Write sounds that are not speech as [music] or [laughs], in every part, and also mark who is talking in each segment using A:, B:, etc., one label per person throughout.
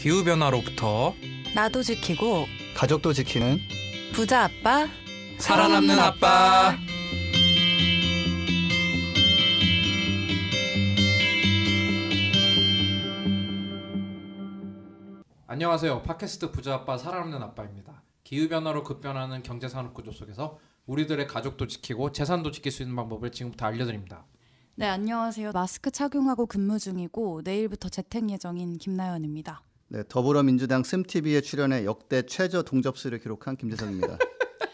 A: 기후변화로부터
B: 나도 지키고
A: 가족도 지키는
B: 부자 아빠
A: 살아남는 아빠 안녕하세요. 팟캐스트 부자 아빠 살아남는 아빠입니다. 기후 변화로 급변하는 경제 산업 구조 속에서 우리들의 가족도 지키고 재산도 지킬 수 있는 방법을 지금부터 알려드립니다.
B: 네, 안녕하세요. 마스크 착용하고 근무 중이고 내일부터 재택 예정인 김나연입니다.
C: 네, 더불어민주당 슴TV에 출연해 역대 최저 동접수를
A: 기록한 김재성입니다. [laughs]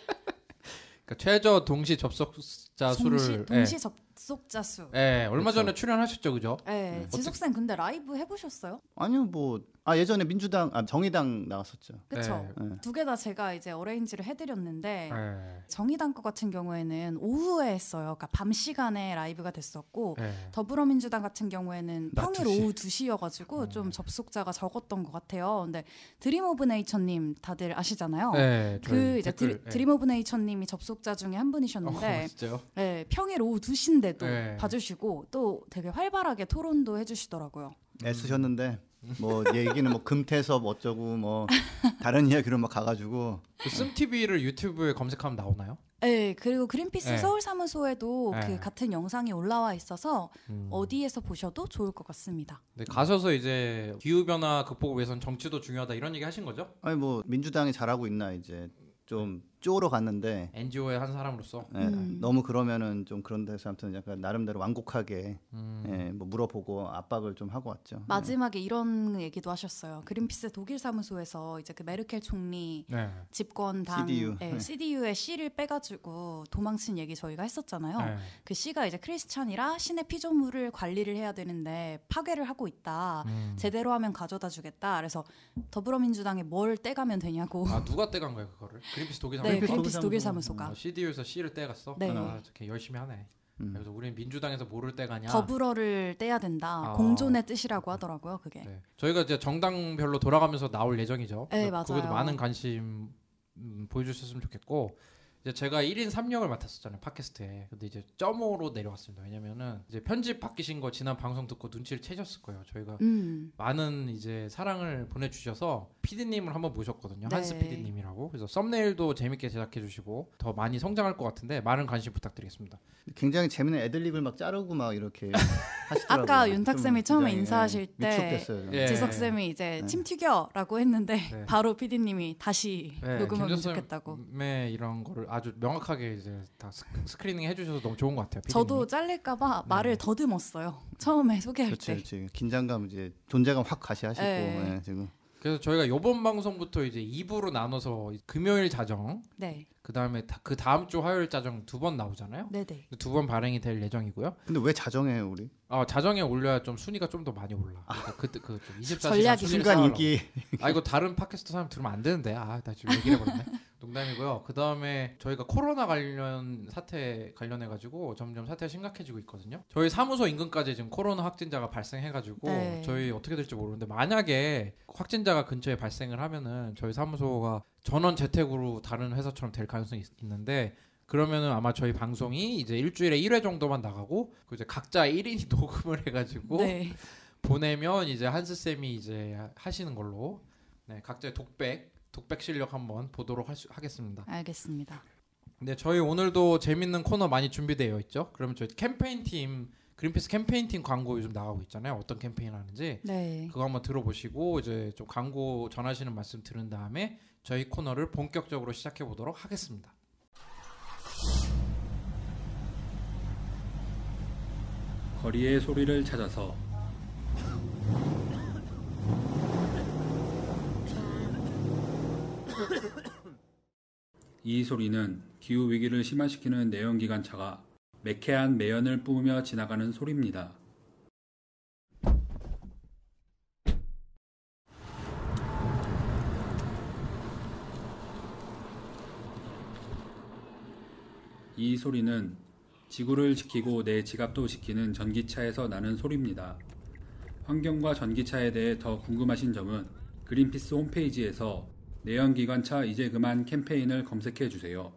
A: 그러니까 최저 동시 접속자 수를 동시 예.
B: 접속자 수. 예,
A: 얼마 그렇죠. 전에 출연하셨죠, 그죠? 예. 네.
B: 지속생 근데 라이브 해보셨어요?
C: 아니요, 뭐아 예전에 민주당 아 정의당 나왔었죠. 그렇죠. 네. 네.
B: 두개 다 제가 이제 어레인지를 해드렸는데 에. 네. 정의당 거 같은 경우에는 오후에 했어요. 그러니까 밤 시간에 라이브가 됐었고 에. 더불어민주당 같은 경우에는 평일 2시. 오후 2시여가지고 어. 음. 좀 접속자가 적었던 것 같아요. 근데 드림 오브 네이처님 다들 아시잖아요. 에, 그 이제 댓글, 드림 오브 네이처님이 접속자 중에 한 분이셨는데 어, 네, 평일 오후 2시인데도 봐주시고 또 되게 활발하게 토론도 해주시더라고요.
C: 애쓰셨는데 뭐 얘기는 뭐 금태섭 어쩌고 뭐 다른 [laughs] 이야기로 막 가가지고
A: 그쓴 TV를 유튜브에 검색하면 나오나요?
B: 네, 그리고 그린피스 네. 서울 사무소에도 네. 그 같은 영상이 올라와 있어서 음. 어디에서 보셔도 좋을 것 같습니다.
A: 네, 가셔서 이제 기후 변화 극복을 위해선 정치도 중요하다 이런 얘기 하신 거죠? 아니 뭐 민주당이 잘하고 있나
C: 이제 좀 쪽으로 갔는데 NGO의
A: 한 사람으로서 예, 음. 너무
C: 그러면은 좀 그런 데서 아무튼 약간 나름대로 완곡하게 음. 예, 뭐 물어보고 압박을 좀 하고 왔죠. 마지막에
B: 이런 얘기도 하셨어요. 그린피스 독일 사무소에서 이제 그 메르켈 총리 네. 집권당 CDU. 예, 네. CDU의 C를 빼가지고 도망친 얘기 저희가 했었잖아요. 네. 그씨가 이제 크리스찬이라 신의 피조물을 관리를 해야 되는데 파괴를 하고 있다. 음. 제대로 하면 가져다 주겠다. 그래서 더불어민주당에 뭘 떼가면 되냐고. 아
A: 누가 떼간 거예요 그거를? 그린피스 독일 사무소. 네, 엠피스, 네, 엠피 독일 사무소가 어, CDU에서 C를 떼갔어. 네. 아, 이렇게 열심히 하네. 음. 그래서 우리는 민주당에서 뭐를 떼가냐?
B: 더불어를 떼야 된다. 아. 공존의 뜻이라고 하더라고요. 그게. 네.
A: 저희가 이제 정당별로 돌아가면서 나올 예정이죠. 네, 맞아요. 그것도 많은 관심 음, 보여주셨으면 좋겠고 이제 제가 1인 3역을 맡았었잖아요 팟캐스트에 근데 이제 점으로 내려왔습니다 왜냐면은 이제 편집 바뀌신 거 지난 방송 듣고 눈치를 채셨을 거예요 저희가 음. 많은 이제 사랑을 보내주셔서 피디님을 한번 모셨거든요 네. 한스 피디님이라고 그래서 썸네일도 재밌게 제작해 주시고 더 많이 성장할 것 같은데 많은 관심 부탁드리겠습니다 굉장히 재밌는 애들립을 막 자르고 막 이렇게 [laughs] 하시더라고요 아까 윤탁 쌤이 처음에 인사하실 예, 때 예. 지석 쌤이 이제 네. 침
B: 튀겨라고 했는데 네. 바로 피디님이 다시 네, 녹음하면
A: 좋겠다고 네 이런 거를 아주 명확하게 이제 다 스크리닝 해주셔서 너무 좋은 것 같아요. 피디님 저도
B: 잘릴까봐 네. 말을 더듬었어요. 처음에 소개할 그렇지, 때.
A: 그렇지. 긴장감 이제
C: 존재감 확 가시하시고 네. 네 지금.
A: 그래서 저희가 이번 방송부터 이제 2부로 나눠서 금요일 자정, 네. 그 다음에 그 다음 주 화요일 자정 두 번 나오잖아요. 네네. 두 번 발행이 될 예정이고요. 근데 왜 자정해요 우리? 아 자정에 올려야 좀 순위가 좀 더 많이 올라. 그러 그때 그좀 24시간 순간 인기. 아 이거 다른 팟캐스트 사람 들으면 안 되는데 아 나 지금 얘기를 해버렸네. [laughs] 농담이고요. 그 다음에 저희가 코로나 관련 사태 관련해 가지고 점점 사태가 심각해지고 있거든요. 저희 사무소 인근까지 지금 코로나 확진자가 발생해가지고 네. 저희 어떻게 될지 모르는데 만약에 확진자가 근처에 발생을 하면은 저희 사무소가 전원 재택으로 다른 회사처럼 될 가능성이 있, 는데 그러면은 아마 저희 방송이 이제 일주일에 1회 정도만 나가고 그 이제 각자 1인이 [laughs] 녹음을 해가지고 네. [laughs] 보내면 이제 한스 쌤이 이제 하시는 걸로 네, 각자의 독백 독백 실력 한번 보도록 수, 하겠습니다.
B: 알겠습니다.
A: 네, 저희 오늘도 재밌는 코너 많이 준비되어 있죠. 그러면 저희 캠페인 팀 그린피스 캠페인 팀 광고 요즘 나가고 있잖아요. 어떤 캠페인 하는지 네. 그거 한번 들어보시고 이제 좀 광고 전하시는 말씀 들은 다음에 저희 코너를 본격적으로 시작해 보도록 하겠습니다. 거리의 소리를 찾아서
B: 이 소리는 기후 위기를 심화시키는 내연기관차가
A: 매캐한 매연을 뿜으며 지나가는 소리입니다.
B: 이 소리는 지구를 지키고 내 지갑도 지키는 전기차에서 나는 소리입니다. 환경과 전기차에
A: 대해 더 궁금하신 점은 그린피스 홈페이지에서 내연기관차 이제 그만 캠페인을 검색해 주세요.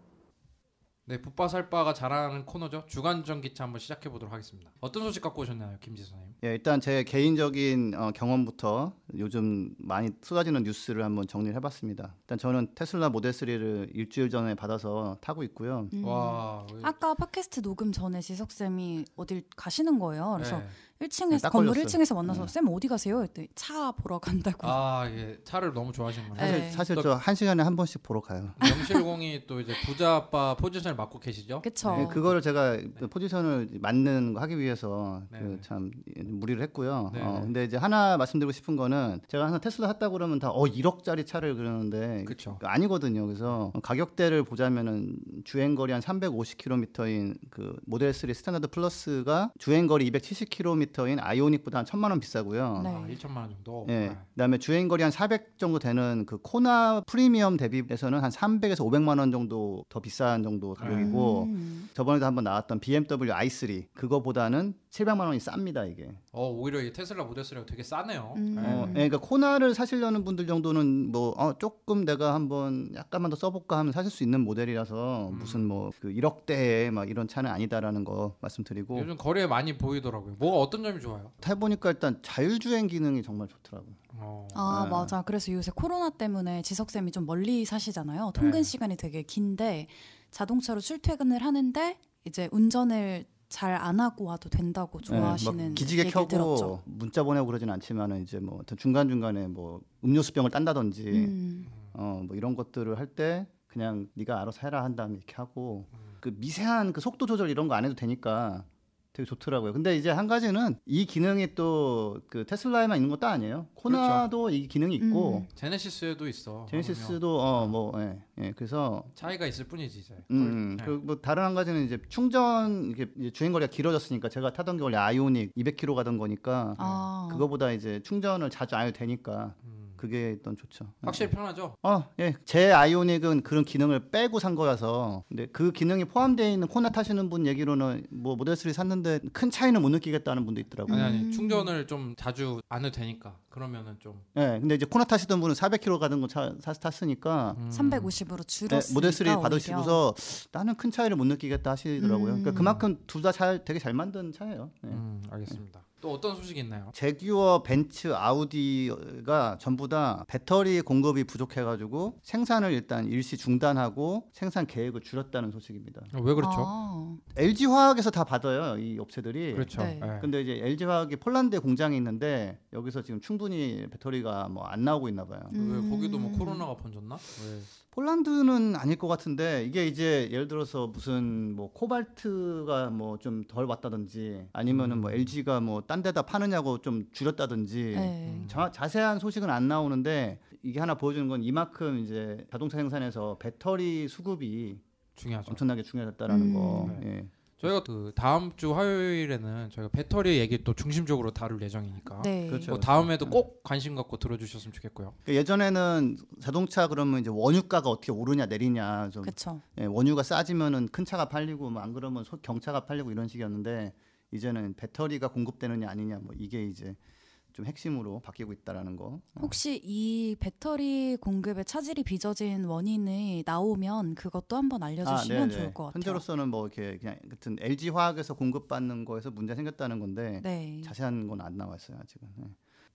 A: 네, 붓바살바가 잘하는 코너죠. 주간 전기차 한번 시작해 보도록 하겠습니다. 어떤 소식 갖고 오셨나요, 김지선님?
C: 예, 일단 제 개인적인 어, 경험부터 요즘 많이 쏟아지는 뉴스를 한번 정리를 해봤습니다. 일단 저는 테슬라 모델 3를 일주일 전에 받아서 타고 있고요. 음. 와, 아까
B: 팟캐스트 녹음 전에 지석 쌤이 어딜 가시는 거예요. 그래서 네. 1층에서 건물 1층에서 만나서 네. 쌤 어디 가세요?
A: 그때 차 보러 간다고. 아, 예. 차를 너무 좋아하시는구나. 네. 사실, 사실 저
C: 한 시간에 한 번씩 보러 가요.
A: 명실공이 또 이제 부자 아빠 포지션을 맡고 계시죠? 그렇죠. 네, 그거를
C: 제가 네. 포지션을 맡는 거 하기 위해서 그참 무리를 했고요. 어, 근데 이제 하나 말씀드리고 싶은 거는 제가 항상 테슬라 샀다 그러면 다 어 1억짜리 차를 그러는데 그쵸. 아니거든요. 그래서 가격대를 보자면은 주행 거리 한 350km인 그 모델 3 스탠다드 플러스가 주행 거리 270km 리터인 아이오닉보다 한 천만 원 비싸고요. 네. 아,
A: 1천만 원 정도. 예.
C: 네. 그다음에 주행 거리 한400 정도 되는 그 코나 프리미엄 대비해서는 한 300에서 500만 원 정도 더 비싼 정도 가격이고 음. 저번에도 한번 나왔던 BMW i3 그거보다는 700만 원이 쌉니다 이게.
A: 어 오히려 이 테슬라 모델 3가 되게 싸네요. 음. 어,
C: 네. 예, 그러니까 코나를 사시려는 분들 정도는 뭐 어, 조금 내가 한번 약간만 더 써볼까 하면 사실 수 있는 모델이라서 음. 무슨 뭐 그 1억대에 막 이런 차는 아니다라는 거 말씀드리고. 요즘
A: 거리에 많이 보이더라고요. 뭐가 어떤 점이 좋아요?
C: 타보니까 일단 자율주행 기능이 정말 좋더라고요. 어. 아 네. 맞아.
B: 그래서 요새 코로나 때문에 지석 쌤이 좀 멀리 사시잖아요. 네. 통근 네. 시간이 되게 긴데 자동차로 출퇴근을 하는데 이제 운전을 잘안 하고 와도 된다고 네, 좋아하시는 네, 기지개 켜고 들었죠.
C: 문자 보내고 그러진 않지만 이제 뭐 중간 중간에 뭐 음료수병을 딴다든지 음. 어뭐 이런 것들을 할 때 그냥 네가 알아서 해라 한 다음에 이렇게 하고 그 미세한 그 속도 조절 이런 거 안 해도 되니까 되게 좋더라고요. 근데 이제 한 가지는 이 기능이 또 그 테슬라에만 있는 것도 아니에요. 코나도 그렇죠. 이 기능이 있고 음.
A: 제네시스에도 있어.
C: 제네시스도 어뭐 예, 예. 그래서
A: 차이가 있을 뿐이지 이제.
C: 음. 음. 네. 그뭐 다른 한 가지는 이제 충전 이게 주행 거리가 길어졌으니까 제가 타던 게 원래 아이오닉 200km 가던 거니까
A: 아. 그거보다
C: 이제 충전을 자주 안 해도 되니까. 음. 그게 일단 좋죠. 확실히 네. 편하죠. 어, 예. 제 아이오닉은 그런 기능을 빼고 산 거라서 근데 그 기능이 포함되어 있는 코나 타시는 분 얘기로는 뭐 모델 3 샀는데 큰 차이는 못 느끼겠다는 분도 있더라고요. 아니 아니 음.
A: 충전을 좀 자주 안 해도 되니까 그러면은 좀.
C: 예. 근데 이제 코나 타시던 분은 400km 가는거 차, 사, 탔으니까 음.
A: 350으로 줄었으니 네, 모델 3 받으시고서
C: 나는 큰 차이를 못 느끼겠다 하시더라고요. 그러니까 음. 그러니까 그만큼 둘 다 잘 되게 잘 만든 차예요. 네. 음, 알겠습니다.
A: 또 어떤 소식이 있나요?
C: 제규어, 벤츠, 아우디가 전부 다 배터리 공급이 부족해가지고 생산을 일단 일시 중단하고 생산 계획을 줄였다는 소식입니다. 어, 왜 그렇죠? 아. LG 화학에서 다 받아요 이 업체들이. 그렇죠. 네. 네. 근데 이제 LG 화학이 폴란드 공장이 있는데 여기서 지금 충분히 배터리가 뭐 안 나오고 있나 봐요. 음. 왜 거기도 뭐 음.
A: 코로나가 번졌나? 왜?
C: 폴란드는 아닐 것 같은데 이게 이제 예를 들어서 무슨 뭐 코발트가 뭐 좀 덜 왔다든지 아니면은 뭐 LG가 음. 뭐딴 데다 파느냐고 좀 줄였다든지 네. 음, 자, 자세한 소식은 안 나오는데 이게 하나 보여주는 건 이만큼 이제 자동차 생산에서
A: 배터리 수급이 중요하죠. 엄청나게 중요하다라는 음. 거. 네. 예. 저희가 그 다음 주 화요일에는 저희가 배터리 얘기 또 중심적으로 다룰 예정이니까 네. 그렇죠. 뭐 그렇죠. 다음에도 네. 꼭 관심 갖고 들어주셨으면 좋겠고요.
C: 그 예전에는 자동차 그러면 이제 원유가가 어떻게 오르냐 내리냐 좀 그쵸. 예, 원유가 싸지면은 큰 차가 팔리고 뭐안 그러면 소, 경차가 팔리고 이런 식이었는데 이제는 배터리가 공급되느냐 아니냐 뭐 이게 이제 좀 핵심으로 바뀌고 있다라는 거. 어.
B: 혹시 이 배터리 공급의 차질이 빚어진 원인이 나오면 그것도 한번 알려주시면 아, 네, 네. 좋을 것 같아요. 현재로서는
C: 뭐 이렇게 그냥 같은 LG 화학에서 공급받는 거에서 문제 생겼다는 건데 네. 자세한 건 안나와있어요 지금. 네.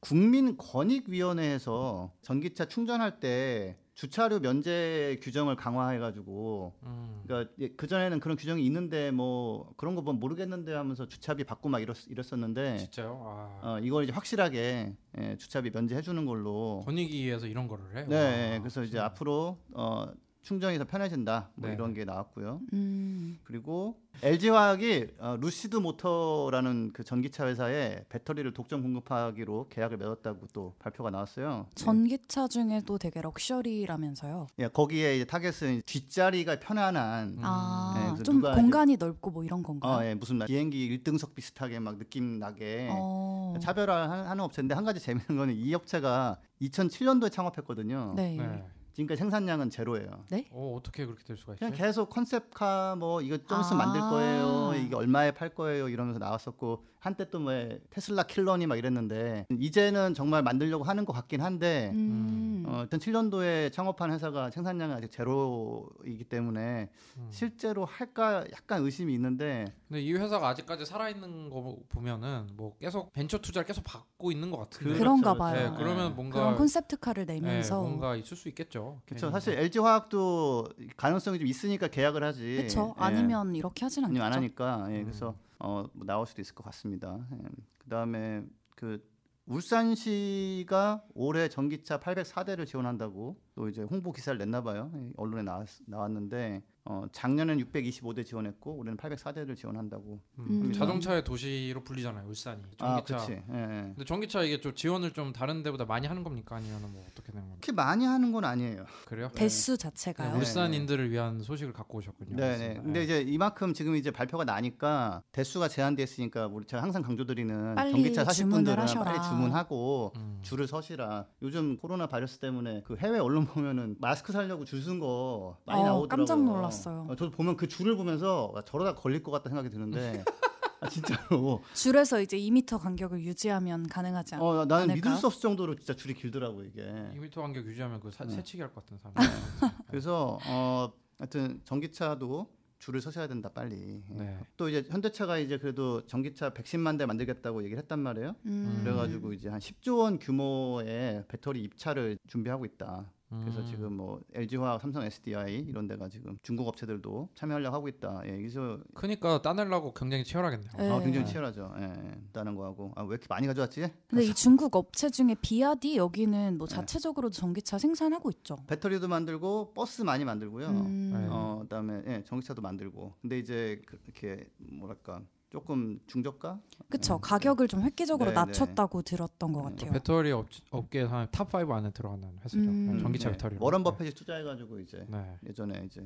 C: 국민권익위원회에서 전기차 충전할 때 주차료 면제 규정을 강화해가지고 음. 그러니까 예, 그 전에는 그런 규정이 있는데 뭐 그런 거 보면 뭐 모르겠는데 하면서 주차비 받고 막 이랬, 이랬었는데 진짜요? 아. 어, 이걸 이제 확실하게 예, 주차비 면제해주는 걸로 권익위에서 이런 거를 해. 네, 와, 그래서 진짜. 이제 앞으로 어, 충전이 더 편해진다 뭐 네. 이런 게 나왔고요. 음. 그리고 LG 화학이 어, 루시드 모터라는 그 전기차 회사에 배터리를 독점 공급하기로 계약을 맺었다고 또 발표가 나왔어요. 네.
B: 전기차 중에도 되게 럭셔리라면서요.
C: 예, 거기에 이제 타겟은 뒷자리가 편안한 음. 아, 네, 좀 공간이
B: 이제, 넓고 뭐 이런 건가요?
C: 어, 예, 무슨 비행기 1등석 비슷하게 막 느낌 나게 어. 차별화하는 업체인데 한 가지 재밌는 거는 이 업체가 2007년도에 창업했거든요. 네. 네. 지금까지 생산량은 제로예요.
A: 네? 어, 어떻게 그렇게 될 수가 있어요?
C: 그냥 계속 컨셉카 뭐 이거 좀있 아~ 만들 거예요. 이게 얼마에 팔 거예요. 이러면서 나왔었고 한때 또 뭐 테슬라 킬러니 막 이랬는데 이제는 정말 만들려고 하는 것 같긴 한데 음. 어, 일단 7년도에 창업한 회사가 생산량이 아직 제로이기 때문에 음. 실제로 할까 약간 의심이 있는데
A: 근데 이 회사가 아직까지 살아있는 거 보면은 뭐 계속 벤처 투자를 계속 받고 있는 것 같은데 그렇죠, 그런가 그렇죠. 봐요. 네, 그러면 네. 뭔가 그런 콘셉트카를 내면서 네, 뭔가 있을 수 있겠죠. 그렇죠. 사실
C: LG 화학도 가능성이 좀 있으니까 계약을 하지. 그렇죠. 예. 아니면
B: 이렇게 하진 않겠죠. 안
C: 하니까 예, 음. 그래서 어, 뭐 나올 수도 있을 것 같습니다. 예. 그다음에 그 울산시가 올해 전기차 804대를 지원한다고 또 이제 홍보 기사를 냈나 봐요. 예, 언론에 나왔, 나왔는데 어, 작년엔 625대 지원했고 올해는 804대를 지원한다고.
A: 음. 자동차의 도시로 불리잖아요, 울산이. 아, 전기차. 아, 예, 예. 근데 전기차 이게 좀 지원을 좀 다른 데보다 많이 하는 겁니까 아니면 뭐 어떻게 되는 겁니까?
C: 그렇게 많이 하는 건 아니에요.
A: 그래요? 대수
C: 네. 자체가 네, 울산인들을
A: 위한 소식을 갖고 오셨군요. 네, 네. 근데 네. 이제 이만큼 지금 이제 발표가 나니까
C: 대수가 제한됐으니까 우리 제가 항상 강조드리는 전기차 사실 분들은 하셔라. 빨리 주문하고 음. 줄을 서시라. 요즘 코로나 바이러스 때문에 그 해외 언론 보면은 마스크 살려고 줄쓴거 많이 어, 나오더라고요. 깜짝 놀랐어. 봤어요. 어, 저도 보면 그 줄을 보면서 아, 저러다 걸릴 것 같다 생각이 드는데 [laughs] 아, 진짜로
B: 줄에서 이제 2미터 간격을 유지하면 가능하지 않, 어, 나는 을까 믿을 수
A: 없을 정도로 진짜 줄이 길더라고 이게. 2미터 간격 유지하면 그 사, 네. 새치기 할 것 같은 사람. 네. 그래서
C: 어, 하여튼 전기차도 줄을 서셔야 된다 빨리. 예. 네. 또 이제 현대차가 이제 그래도 전기차 110만 대 만들겠다고 얘기를 했단 말이에요. 음. 그래가지고 이제 한 10조 원 규모의 배터리 입차를 준비하고 있다. 그래서 음. 지금 뭐 LG화학, 삼성 SDI 이런 데가 지금 중국 업체들도 참여하려고 하고 있다. 예, 그래서 그러니까 따내려고 굉장히 치열하겠네요. 아, 네. 아, 굉장히 치열하죠. 예, 예. 따는 거하고 아, 왜 이렇게 많이 가져왔지?
B: 근데 이 [laughs] 중국 업체 중에 비아디 여기는 뭐 예. 자체적으로 네. 전기차 생산하고 있죠.
C: 배터리도 만들고 버스 많이 만들고요. 음. 네. 어, 그다음에 예, 전기차도 만들고. 근데 이제 그렇게 뭐랄까 조금 중저가?
A: 그쵸 네. 가격을 좀 획기적으로 네, 네. 낮췄다고 들었던 것 음, 같아요. 그 배터리 업, 계에서 탑5 안에 들어가는 회사죠. 음. 네, 전기차 네. 배터리. 워런 네.
C: 버핏이 투자해가지고 이제 네. 예전에 이제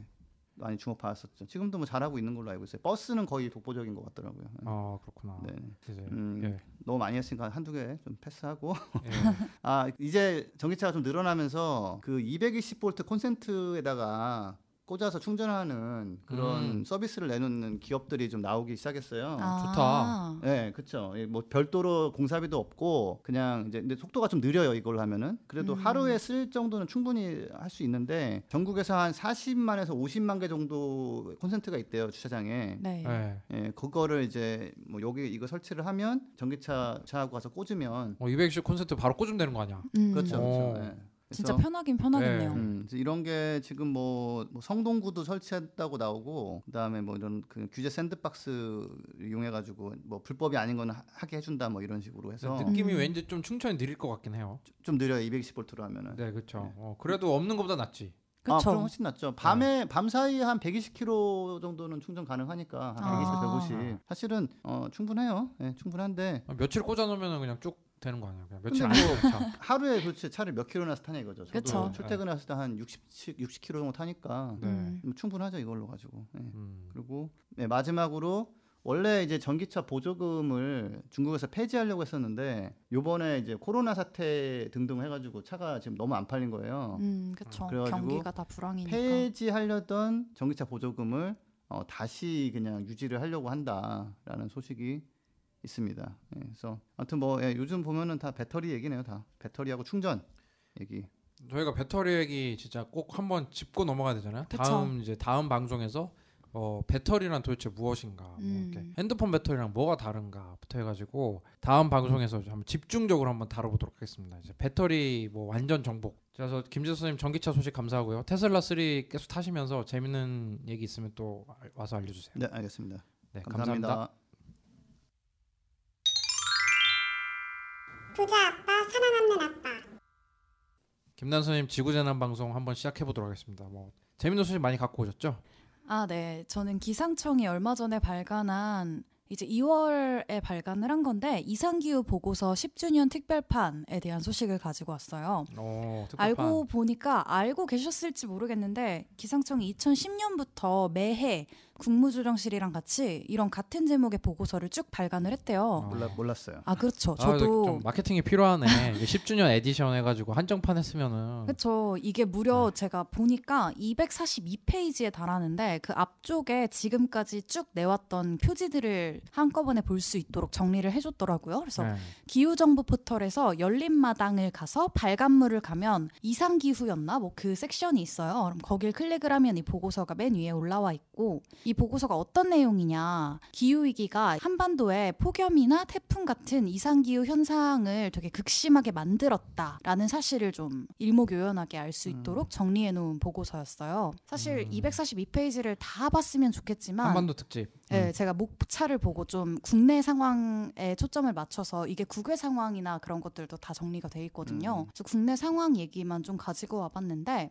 C: 많이 주목받았었죠. 지금도 뭐 잘하고 있는 걸로 알고 있어요. 버스는 거의 독보적인 것 같더라고요. 아 그렇구나. 네. 음, 예. 너무 많이 했으니까 한두 개 좀 패스하고. 예. [laughs] 아 이제 전기차가 좀 늘어나면서 그 220V 콘센트에다가 꽂아서 충전하는 그런 음. 서비스를 내놓는 기업들이 좀 나오기 시작했어요. 아. 좋다. 네, 그렇죠. 뭐 별도로 공사비도 없고 그냥 이제 근데 속도가 좀 느려요 이걸 하면은 그래도 음. 하루에 쓸 정도는 충분히 할 수 있는데 전국에서 한 40만에서 50만 개 정도 콘센트가 있대요 주차장에. 네. 네. 네 그거를 이제 뭐 여기 이거 설치를 하면 전기차 차하고 가서 꽂으면. 어, 2 0 0 콘센트 바로 꽂으면 되는 거 아니야? 음. 그렇죠. 그렇죠. 어. 예. 진짜 편하긴 편하겠네요. 네. 음, 이런 게 지금 뭐, 뭐 성동구도 설치했다고 나오고 그다음에 뭐 이런 그 규제 샌드박스 이용해 가지고 뭐 불법이 아닌 거 하, 게 해준다 뭐 이런 식으로 해서 느낌이 음.
A: 왠지 좀 충천이 느릴 것 같긴 해요.
C: 좀, 좀 느려요. 220볼트로 하면은. 네, 그렇죠. 네. 어, 그래도
A: 없는 것보다 낫지. 그쵸. 아, 그럼 훨씬 낫죠.
C: 밤에 네. 밤 사이에 한 120km 정도는 충전 가능하니까 한 120, 아. 150. 사실은 어, 충분해요. 네, 충분한데
A: 며칠 꽂아놓으면 그냥 쭉 되는 거 아니에요? 그냥 며칠 뭐 안 뭐, 하루에
C: 도대체 차를 몇 킬로나 타냐 이거죠. 저도 출퇴근해서 네. 한 60, 60 킬로 정도 타니까 네. 뭐 충분하죠 이걸로 가지고. 네. 음. 그리고 네, 마지막으로 원래 이제 전기차 보조금을 중국에서 폐지하려고 했었는데 요번에 이제 코로나 사태 등등 해가지고 차가 지금 너무 안 팔린 거예요.
B: 음, 그렇죠. 경기가 다 불황이니까
C: 폐지하려던 전기차 보조금을 어, 다시 그냥 유지를 하려고 한다라는 소식이 있습니다. 예, 그래서 아무튼 뭐 예, 요즘 보면은 다 배터리 얘기네요. 다
A: 배터리하고 충전 얘기. 저희가 배터리 얘기 진짜 꼭 한번 짚고 넘어가야 되잖아요. 그쵸? 다음 이제 다음 방송에서 어, 배터리란 도대체 무엇인가, 뭐 음. 뭐 이렇게 핸드폰 배터리랑 뭐가 다른가부터 해가지고 다음 방송에서 한번 집중적으로 한번 다뤄보도록 하겠습니다. 이제 배터리 뭐 완전 정복. 그래서 김지수 선생님 전기차 소식 감사하고요. 테슬라 3 계속 타시면서 재밌는 얘기 있으면 또 와서 알려주세요. 네, 알겠습니다. 네, 감사합니다. 감사합니다.
D: 부자 아빠, 사랑하는 아빠.
A: 김난선님 지구재난 방송 한번 시작해 보도록 하겠습니다. 뭐 재밌는 소식 많이 갖고 오셨죠?
B: 아, 네. 저는 기상청이 얼마 전에 발간한 이제 2월에 발간을 한 건데 이상기후 보고서 10주년 특별판에 대한 소식을 가지고 왔어요.
D: 오, 알고
B: 보니까 알고 계셨을지 모르겠는데 기상청이 2010년부터 매해 국무조정실이랑 같이 이런 같은 제목의 보고서를 쭉 발간을 했대요. 아.
A: 몰라, 몰랐어요. 아
B: 그렇죠. 아, 저도 아,
A: 마케팅이 필요하네. 10주년 에디션 해가지고 한정판 했으면은. [laughs]
B: 그렇죠. 이게 무려 네. 제가 보니까 242페이지에 달하는데 그 앞쪽에 지금까지 쭉 내왔던 표지들을 한꺼번에 볼 수 있도록 정리를 해줬더라고요. 그래서 네. 기후정보 포털에서 열린마당을 가서 발간물을 가면 이상기후였나 뭐 그 섹션이 있어요. 그럼 거길 클릭을 하면 이 보고서가 맨 위에 올라와 있고 이 보고서가 어떤 내용이냐. 기후위기가 한반도에 폭염이나 태풍 같은 이상기후 현상을 되게 극심하게 만들었다라는 사실을 좀 일목요연하게 알수 음. 있도록 정리해놓은 보고서였어요. 사실 음. 242페이지를 다 봤으면 좋겠지만. 한반도
A: 특집. 네,
B: 제가 목차를 보고 좀 국내 상황에 초점을 맞춰서 이게 국외 상황이나 그런 것들도 다 정리가 돼 있거든요. 음. 그래서 국내 상황 얘기만 좀 가지고 와봤는데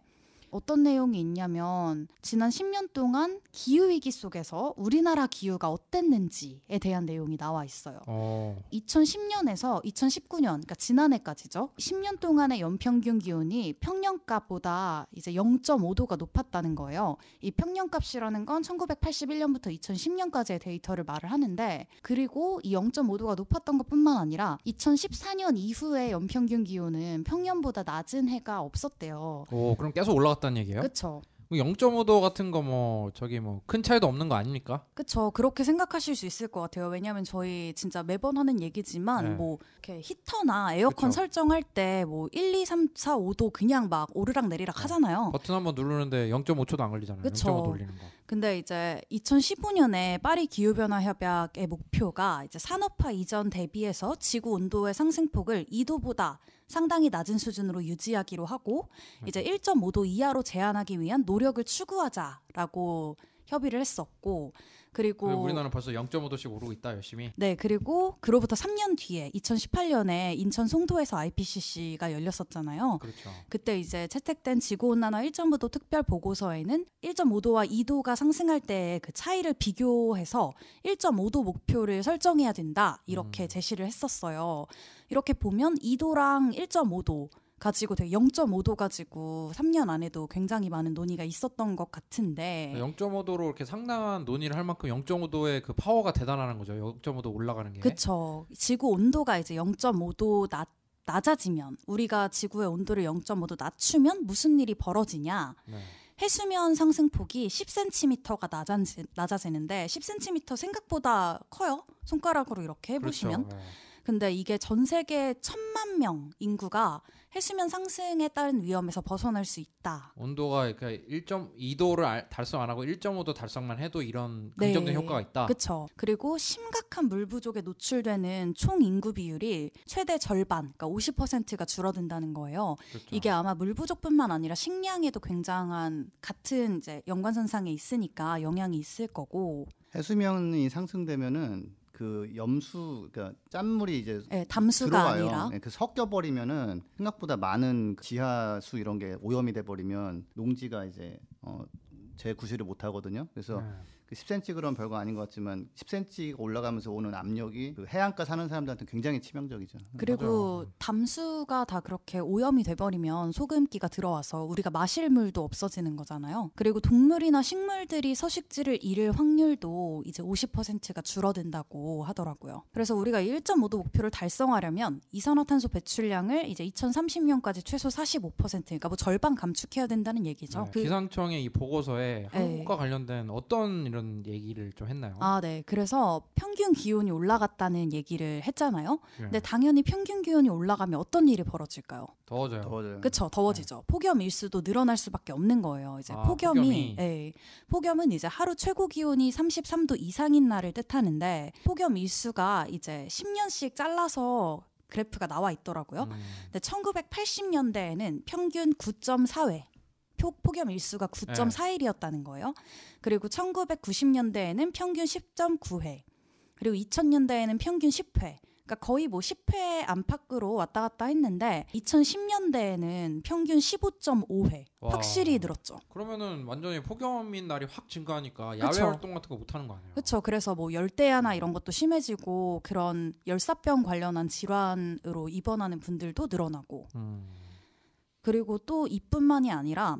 B: 어떤 내용이 있냐면 지난 10년 동안 기후 위기 속에서 우리나라 기후가 어땠는지에 대한 내용이 나와 있어요. 어. 2010년에서 2019년 그러니까 지난해까지죠. 10년 동안의 연평균 기온이 평년값보다 이제 0.5도가 높았다는 거예요. 이 평년값이라는 건 1981년부터 2010년까지의 데이터를 말을 하는데 그리고 이 0.5도가 높았던 것뿐만 아니라 2014년 이후의 연평균 기온은 평년보다 낮은 해가 없었대요. 오, 그럼 계속 올라갔다 올랐다는 얘기예요? 그렇죠.
A: 0.5도 뭐 같은 거 뭐 저기 뭐 큰 차이도 없는 거 아닙니까?
B: 그렇죠. 그렇게 생각하실 수 있을 것 같아요. 왜냐하면 저희 진짜 매번 하는 얘기지만 네. 뭐 이렇게 히터나 에어컨 그쵸. 설정할 때 뭐 1, 2, 3, 4, 5도 그냥 막 오르락 내리락 네. 하잖아요.
A: 버튼 한번 누르는데 0.5초도 안 걸리잖아요. 그쵸. 0.5도 리는 거.
B: 근데 이제 2015년에 파리 기후변화 협약의 목표가 이제 산업화 이전 대비해서 지구 온도의 상승폭을 2도보다 상당히 낮은 수준으로 유지하기로 하고 이제 1.5도 음. 이하로 제한하기 위한 노력을 추구하자라고 협의를 했었고 그리고 우리나라는
A: 벌써 0.5도씩 오르고 있다 열심히.
B: 네, 그리고 그로부터 3년 뒤에 2018년에 인천 송도에서 IPCC가 열렸었잖아요. 그렇죠. 그때 이제 채택된 지구 온난화 1.5도 특별 보고서에는 1.5도와 2도가 상승할 때의 그 차이를 비교해서 1.5도 목표를 설정해야 된다. 이렇게 음. 제시를 했었어요. 이렇게 보면 2도랑 1.5도 가지고 되게 0.5도 가지고 3년 안에도 굉장히 많은 논의가 있었던 것 같은데
A: 0.5도로 이렇게 상당한 논의를 할 만큼 0.5도의 그 파워가 대단하는 거죠. 0.5도 올라가는 게.
B: 그렇죠. 지구 온도가 이제 0.5도 낮 낮아지면 우리가 지구의 온도를 0.5도 낮추면 무슨 일이 벌어지냐? 네. 해수면 상승폭이 10cm가 낮아지, 낮아지는데 10cm 생각보다 커요. 손가락으로 이렇게 그렇죠. 해보시면. 그렇죠. 네. 근데 이게 전 세계 천만 명 인구가 해수면 상승에 따른 위험에서 벗어날 수 있다.
A: 온도가 그러니까 1.2도를 달성 안 하고 1.5도 달성만 해도 이런 네. 긍정적 네. 효과가 있다. 그렇죠.
B: 그리고 심각한 물 부족에 노출되는 총 인구 비율이 최대 절반, 그러니까 50%가 줄어든다는 거예요. 그렇죠. 이게 아마 물 부족뿐만 아니라 식량에도 굉장한 같은 이제 연관선상에 있으니까 영향이 있을 거고.
C: 해수면이 상승되면은 그 염수 그러니까 짠물이 이제
B: 네, 담수가 들어와요. 아니라 네,
C: 그 섞여 버리면은 생각보다 많은 그 지하수 이런 게 오염이 돼 버리면 농지가 이제 어 재구실을 못 하거든요. 그래서 네. 그 10cm 그런 별거 아닌 것 같지만 10cm 올라가면서 오는 압력이 그 해안가 사는 사람들한테 굉장히 치명적이죠. 그리고
B: 맞아요. 담수가 다 그렇게 오염이 돼버리면 소금기가 들어와서 우리가 마실 물도 없어지는 거잖아요. 그리고 동물이나 식물들이 서식지를 잃을 확률도 이제 50%가 줄어든다고 하더라고요. 그래서 우리가 1.5도 목표를 달성하려면 이산화탄소 배출량을 이제 2030년까지 최소 45% 그러니까 뭐 절반 감축해야 된다는 얘기죠. 네. 그
A: 기상청의 이 보고서에 네. 한국과 관련된 어떤 이런 얘기를 좀 했나요? 아,
B: 네. 그래서 평균 기온이 올라갔다는 얘기를 했잖아요. 네. 근데 당연히 평균 기온이 올라가면 어떤 일이 벌어질까요?
A: 더워져요. 더워져요. 그쵸 네.
B: 더워지죠. 네. 폭염 일수도 늘어날 수밖에 없는 거예요. 이제 아, 폭염이, 폭염이. 네. 폭염은 이제 하루 최고 기온이 33도 이상인 날을 뜻하는데 폭염 일수가 이제 10년씩 잘라서 그래프가 나와 있더라고요. 음. 근데 1980년대에는 평균 9.4회, 폭염 일수가 9.4일이었다는 거예요. 그리고 1990년대에는 평균 10.9회, 그리고 2000년대에는 평균 10회. 그러니까 거의 뭐 10회 안팎으로 왔다 갔다 했는데 2010년대에는 평균 15.5회 와. 확실히 늘었죠.
A: 그러면은 완전히 폭염인 날이 확 증가하니까 야외 그쵸. 활동 같은 거 못 하는 거 아니에요?
B: 그렇죠. 그래서 뭐 열대야나 이런 것도 심해지고 그런 열사병 관련한 질환으로 입원하는 분들도 늘어나고. 음. 그리고 또 이뿐만이 아니라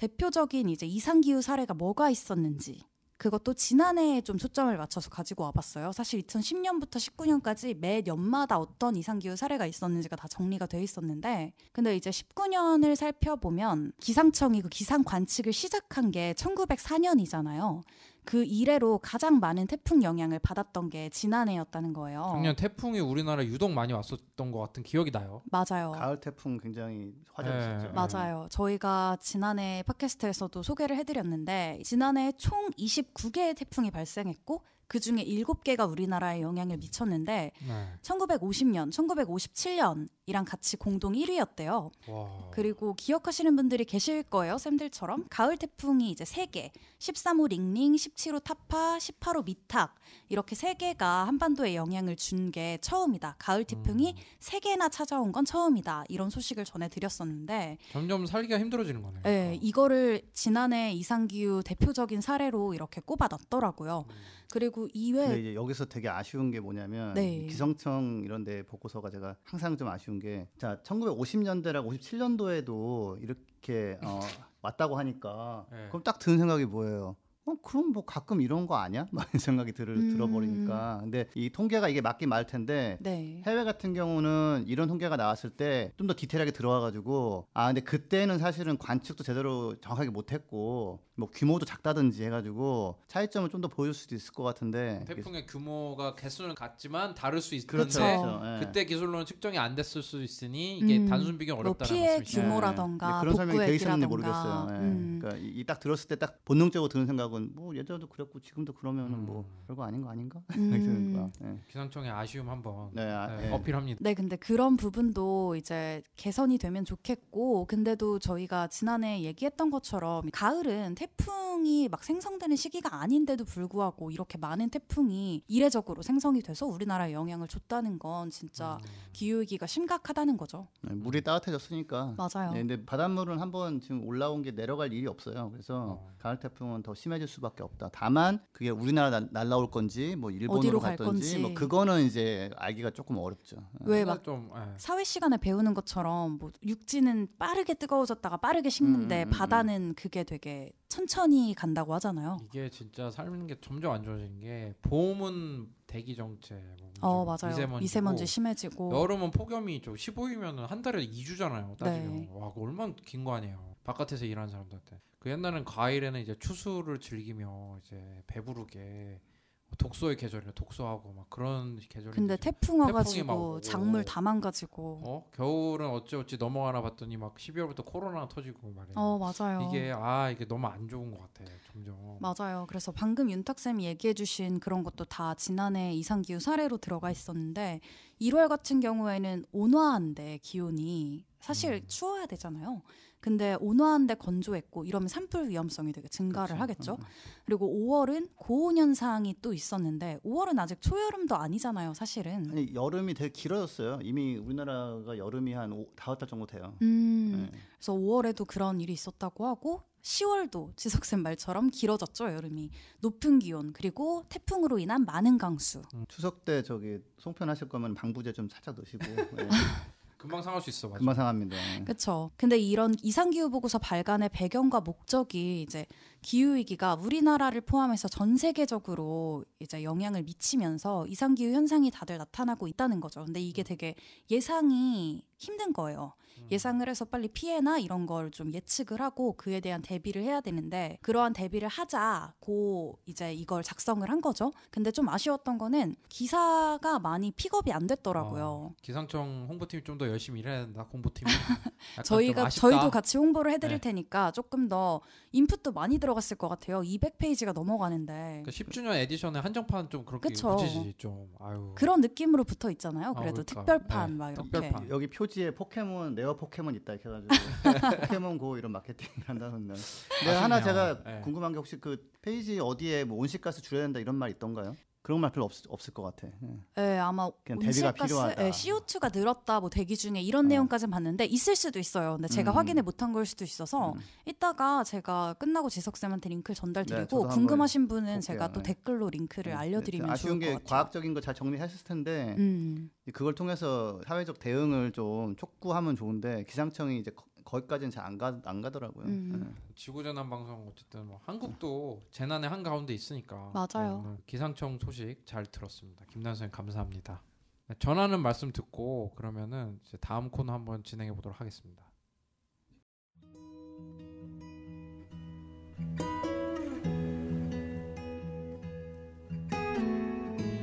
B: 대표적인 이제 이상기후 사례가 뭐가 있었는지 그것도 지난해에 좀 초점을 맞춰서 가지고 와봤어요. 사실 2010년부터 19년까지 매 년마다 어떤 이상기후 사례가 있었는지가 다 정리가 돼 있었는데, 근데 이제 19년을 살펴보면 기상청이 그 기상 관측을 시작한 게 1904년이잖아요. 그 이래로 가장 많은 태풍 영향을 받았던 게 지난해였다는 거예요. 작년
A: 태풍이 우리나라 유독 많이 왔었던 것 같은 기억이 나요. 맞아요. 가을 태풍 굉장히 화제였었죠. 네. 네. 맞아요.
B: 저희가 지난해 팟캐스트에서도 소개를 해드렸는데 지난해 총 29개의 태풍이 발생했고 그 중에 일곱 개가 우리나라에 영향을 미쳤는데 네. 1950년, 1957년이랑 같이 공동 1위였대요. 와. 그리고 기억하시는 분들이 계실 거예요. 쌤들처럼 가을 태풍이 이제 세 개, 13호 링링, 17호 타파, 18호 미탁 이렇게 세개가 한반도에 영향을 준 게 처음이다. 가을 태풍이 음. 세개나 찾아온 건 처음이다. 이런 소식을 전해드렸었는데
A: 점점 살기가 힘들어지는 거네요.
B: 네, 이거를 지난해 이상기후 대표적인 사례로 이렇게 꼽아놨더라고요. 음. 그리고 이외
A: 여기서 되게
C: 아쉬운 게 뭐냐면 네. 기성청 이런 데 보고서가 제가 항상 좀 아쉬운 게자 1950년대랑 57년도에도 이렇게 어, [laughs] 왔다고 하니까 네. 그럼 딱 드는 생각이 뭐예요? 어, 그럼 뭐 가끔 이런 거 아니야? 막 뭐 생각이 들, 음. 들어버리니까. 근데 이 통계가 이게 맞긴 말 텐데 네. 해외 같은 경우는 이런 통계가 나왔을 때 좀 더 디테일하게 들어와가지고 아 근데 그때는 사실은 관측도 제대로 정확하게 못했고 뭐 규모도 작다든지 해가지고 차이점을 좀 더 보여줄 수도 있을 것 같은데 태풍의
A: 규모가 개수는 같지만 다를 수 있는데 그렇죠. 그렇죠. 예. 그때 기술로는 측정이 안 됐을 수도 있으니 이게 음. 단순 비교는 뭐 어렵다는 뭐 말씀이시죠. 규모라던가 네. 그런 설명이 되어 있었는지 모르겠어요. 네. 음.
C: 그러니까 이 딱 들었을 때 딱 본능적으로 드는 생각은 건뭐 예전에도 그랬고 지금도 그러면은 뭐 음. 뭐 별거 아닌 거 아닌가? [laughs] 음.
A: 네. 기상청의 아쉬움 한번 네, 아, 네. 예. 어필합니다. 네,
B: 근데 그런 부분도 이제 개선이 되면 좋겠고 근데도 저희가 지난해 얘기했던 것처럼 가을은 태풍이 막 생성되는 시기가 아닌데도 불구하고 이렇게 많은 태풍이 이례적으로 생성이 돼서 우리나라에 영향을 줬다는 건 진짜 음. 기후 위기가 심각하다는 거죠.
C: 네, 물이 따뜻해졌으니까. 맞아요. 네, 근데 바닷물은 한번 지금 올라온 게 내려갈 일이 없어요. 그래서 어. 가을 태풍은 더 심해질 수밖에 없다. 다만 그게 우리나라 날, 라올 건지 뭐 일본으로 갔던지 뭐 그거는 이제 알기가 조금 어렵죠. 어. 왜막 그러니까 예.
B: 사회 시간에 배우는 것처럼 뭐 육지는 빠르게 뜨거워졌다가 빠르게 식는데 음, 음, 음, 바다는 그게 되게 천천히 간다고 하잖아요.
A: 이게 진짜 삶는 게 점점 안 좋아지는 게 봄은 대기 정체, 뭐어 맞아요. 미세먼지고, 미세먼지 심해지고 여름은 폭염이 좀 15이면은 한 달에 2주잖아요. 따지면 네. 와, 얼마나 긴 거 아니에요. 바깥에서 일하는 사람들한테 그옛날에는 과일에는 이제 추수를 즐기며 이제 배부르게 뭐 독소의 계절이나 독소하고 막 그런 계절이 근데 태풍 와가지고 작물
B: 다 망가지고 어
A: 겨울은 어찌어찌 넘어가나 봤더니 막 12월부터 코로나 터지고 말이야 어 맞아요 이게 아 이게 너무 안 좋은 것 같아 점점
B: 맞아요 그래서 방금 윤탁 쌤이 얘기해주신 그런 것도 다 지난해 이상기후 사례로 들어가 있었는데 1월 같은 경우에는 온화한데 기온이 사실 음. 추워야 되잖아요 근데 온화한데 건조했고 이러면 산불 위험성이 되게 증가를 그렇 하겠죠. 어, 어. 그리고 5월은 고온 현상이 또 있었는데 5월은 아직 초여름도 아니잖아요, 사실은.
C: 아니, 여름이 되게 길어졌어요. 이미 우리나라가 여름이 한 다섯 달 정도 돼요.
B: 음. 네. 그래서 5월에도 그런 일이 있었다고 하고 10월도 지석쌤 말처럼 길어졌죠 여름이 높은 기온 그리고 태풍으로 인한 많은 강수
C: 음, 추석 때 저기 송편 하실 거면 방부제 좀 찾아 넣으시고 네. [laughs]
A: 금방 상할 수 있어. 맞아.
C: 금방 상합니다.
B: 그렇죠. 근데 이런 이상기후 보고서 발간의 배경과 목적이 이제 기후 위기가 우리나라를 포함해서 전 세계적으로 이제 영향을 미치면서 이상기후 현상이 다들 나타나고 있다는 거죠. 근데 이게 음. 되게 예상이 힘든 거예요. 음. 예상을 해서 빨리 피해나 이런 걸 좀 예측을 하고 그에 대한 대비를 해야 되는데 그러한 대비를 하자고 이제 이걸 작성을 한 거죠. 근데 좀 아쉬웠던 거는 기사가 많이 픽업이 안 됐더라고요.
A: 어, 기상청 홍보팀이 좀 더 열심히 일해야 된다. 홍보팀. [laughs] 저희가 저희도 같이 홍보를 해드릴 네.
B: 테니까 조금 더 인풋도 많이 들어갔을 것 같아요. 200페이지가 넘어가는데.
A: 그러니까 10주년 에디션에 한정판 좀 그렇게 그쵸. 붙이지 좀.
C: 아유. 그런
B: 느낌으로 붙어 있잖아요. 그래도 아, 그러니까. 특별판 네. 막 이렇게. 특별판.
C: 여기 표지에 포켓몬 네오 내가 포켓몬 있다 이렇게 해가지고 [laughs] 포켓몬 고 이런 마케팅을 한다는 날. 근데 아, 하나 제가 네. 궁금한 게 혹시 그 페이지 어디에 뭐 온실가스 줄여야 된다 이런 말 있던가요? 그런 말 별로 없, 없을 것 같아. 예.
B: 네, 아마 그냥 대비가 필요하다. 예, CO2가 늘었다, 뭐 대기 중에 이런 어. 내용까지는 봤는데 있을 수도 있어요. 근데 제가 음, 음. 확인을 못한 걸 수도 있어서 음. 이따가 제가 끝나고 지석쌤한테 링크 전달드리고 네, 한 궁금하신 분은 볼게요. 또 네. 댓글로 링크를 네, 알려드리면 아 좋을 것 같아요.
C: 과학적인 거 잘정리하을 텐데 음. 그걸 통해서 사회적 대응을 좀 촉구하면 좋은데 기상청이 이제 거기까지는 잘 안가안 가더라고요. 음.
A: 네. 지구재난 방송 어쨌든 뭐 한국도 재난의 한 가운데 있으니까 맞아요. 네, 기상청 소식 잘 들었습니다. 김남 선생 감사합니다. 네, 전하는 말씀 듣고 그러면은 이제 다음 코너 한번 진행해 보도록 하겠습니다.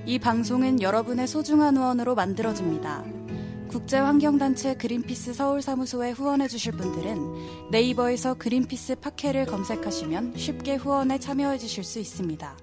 B: 이 방송은 여러분의 소중한 후원으로 만들어집니다. 국제환경단체 그린피스 서울사무소에 후원해 주실 분들은 네이버에서 그린피스 팟캐를 검색하시면 쉽게 후원에 참여해 주실 수 있습니다.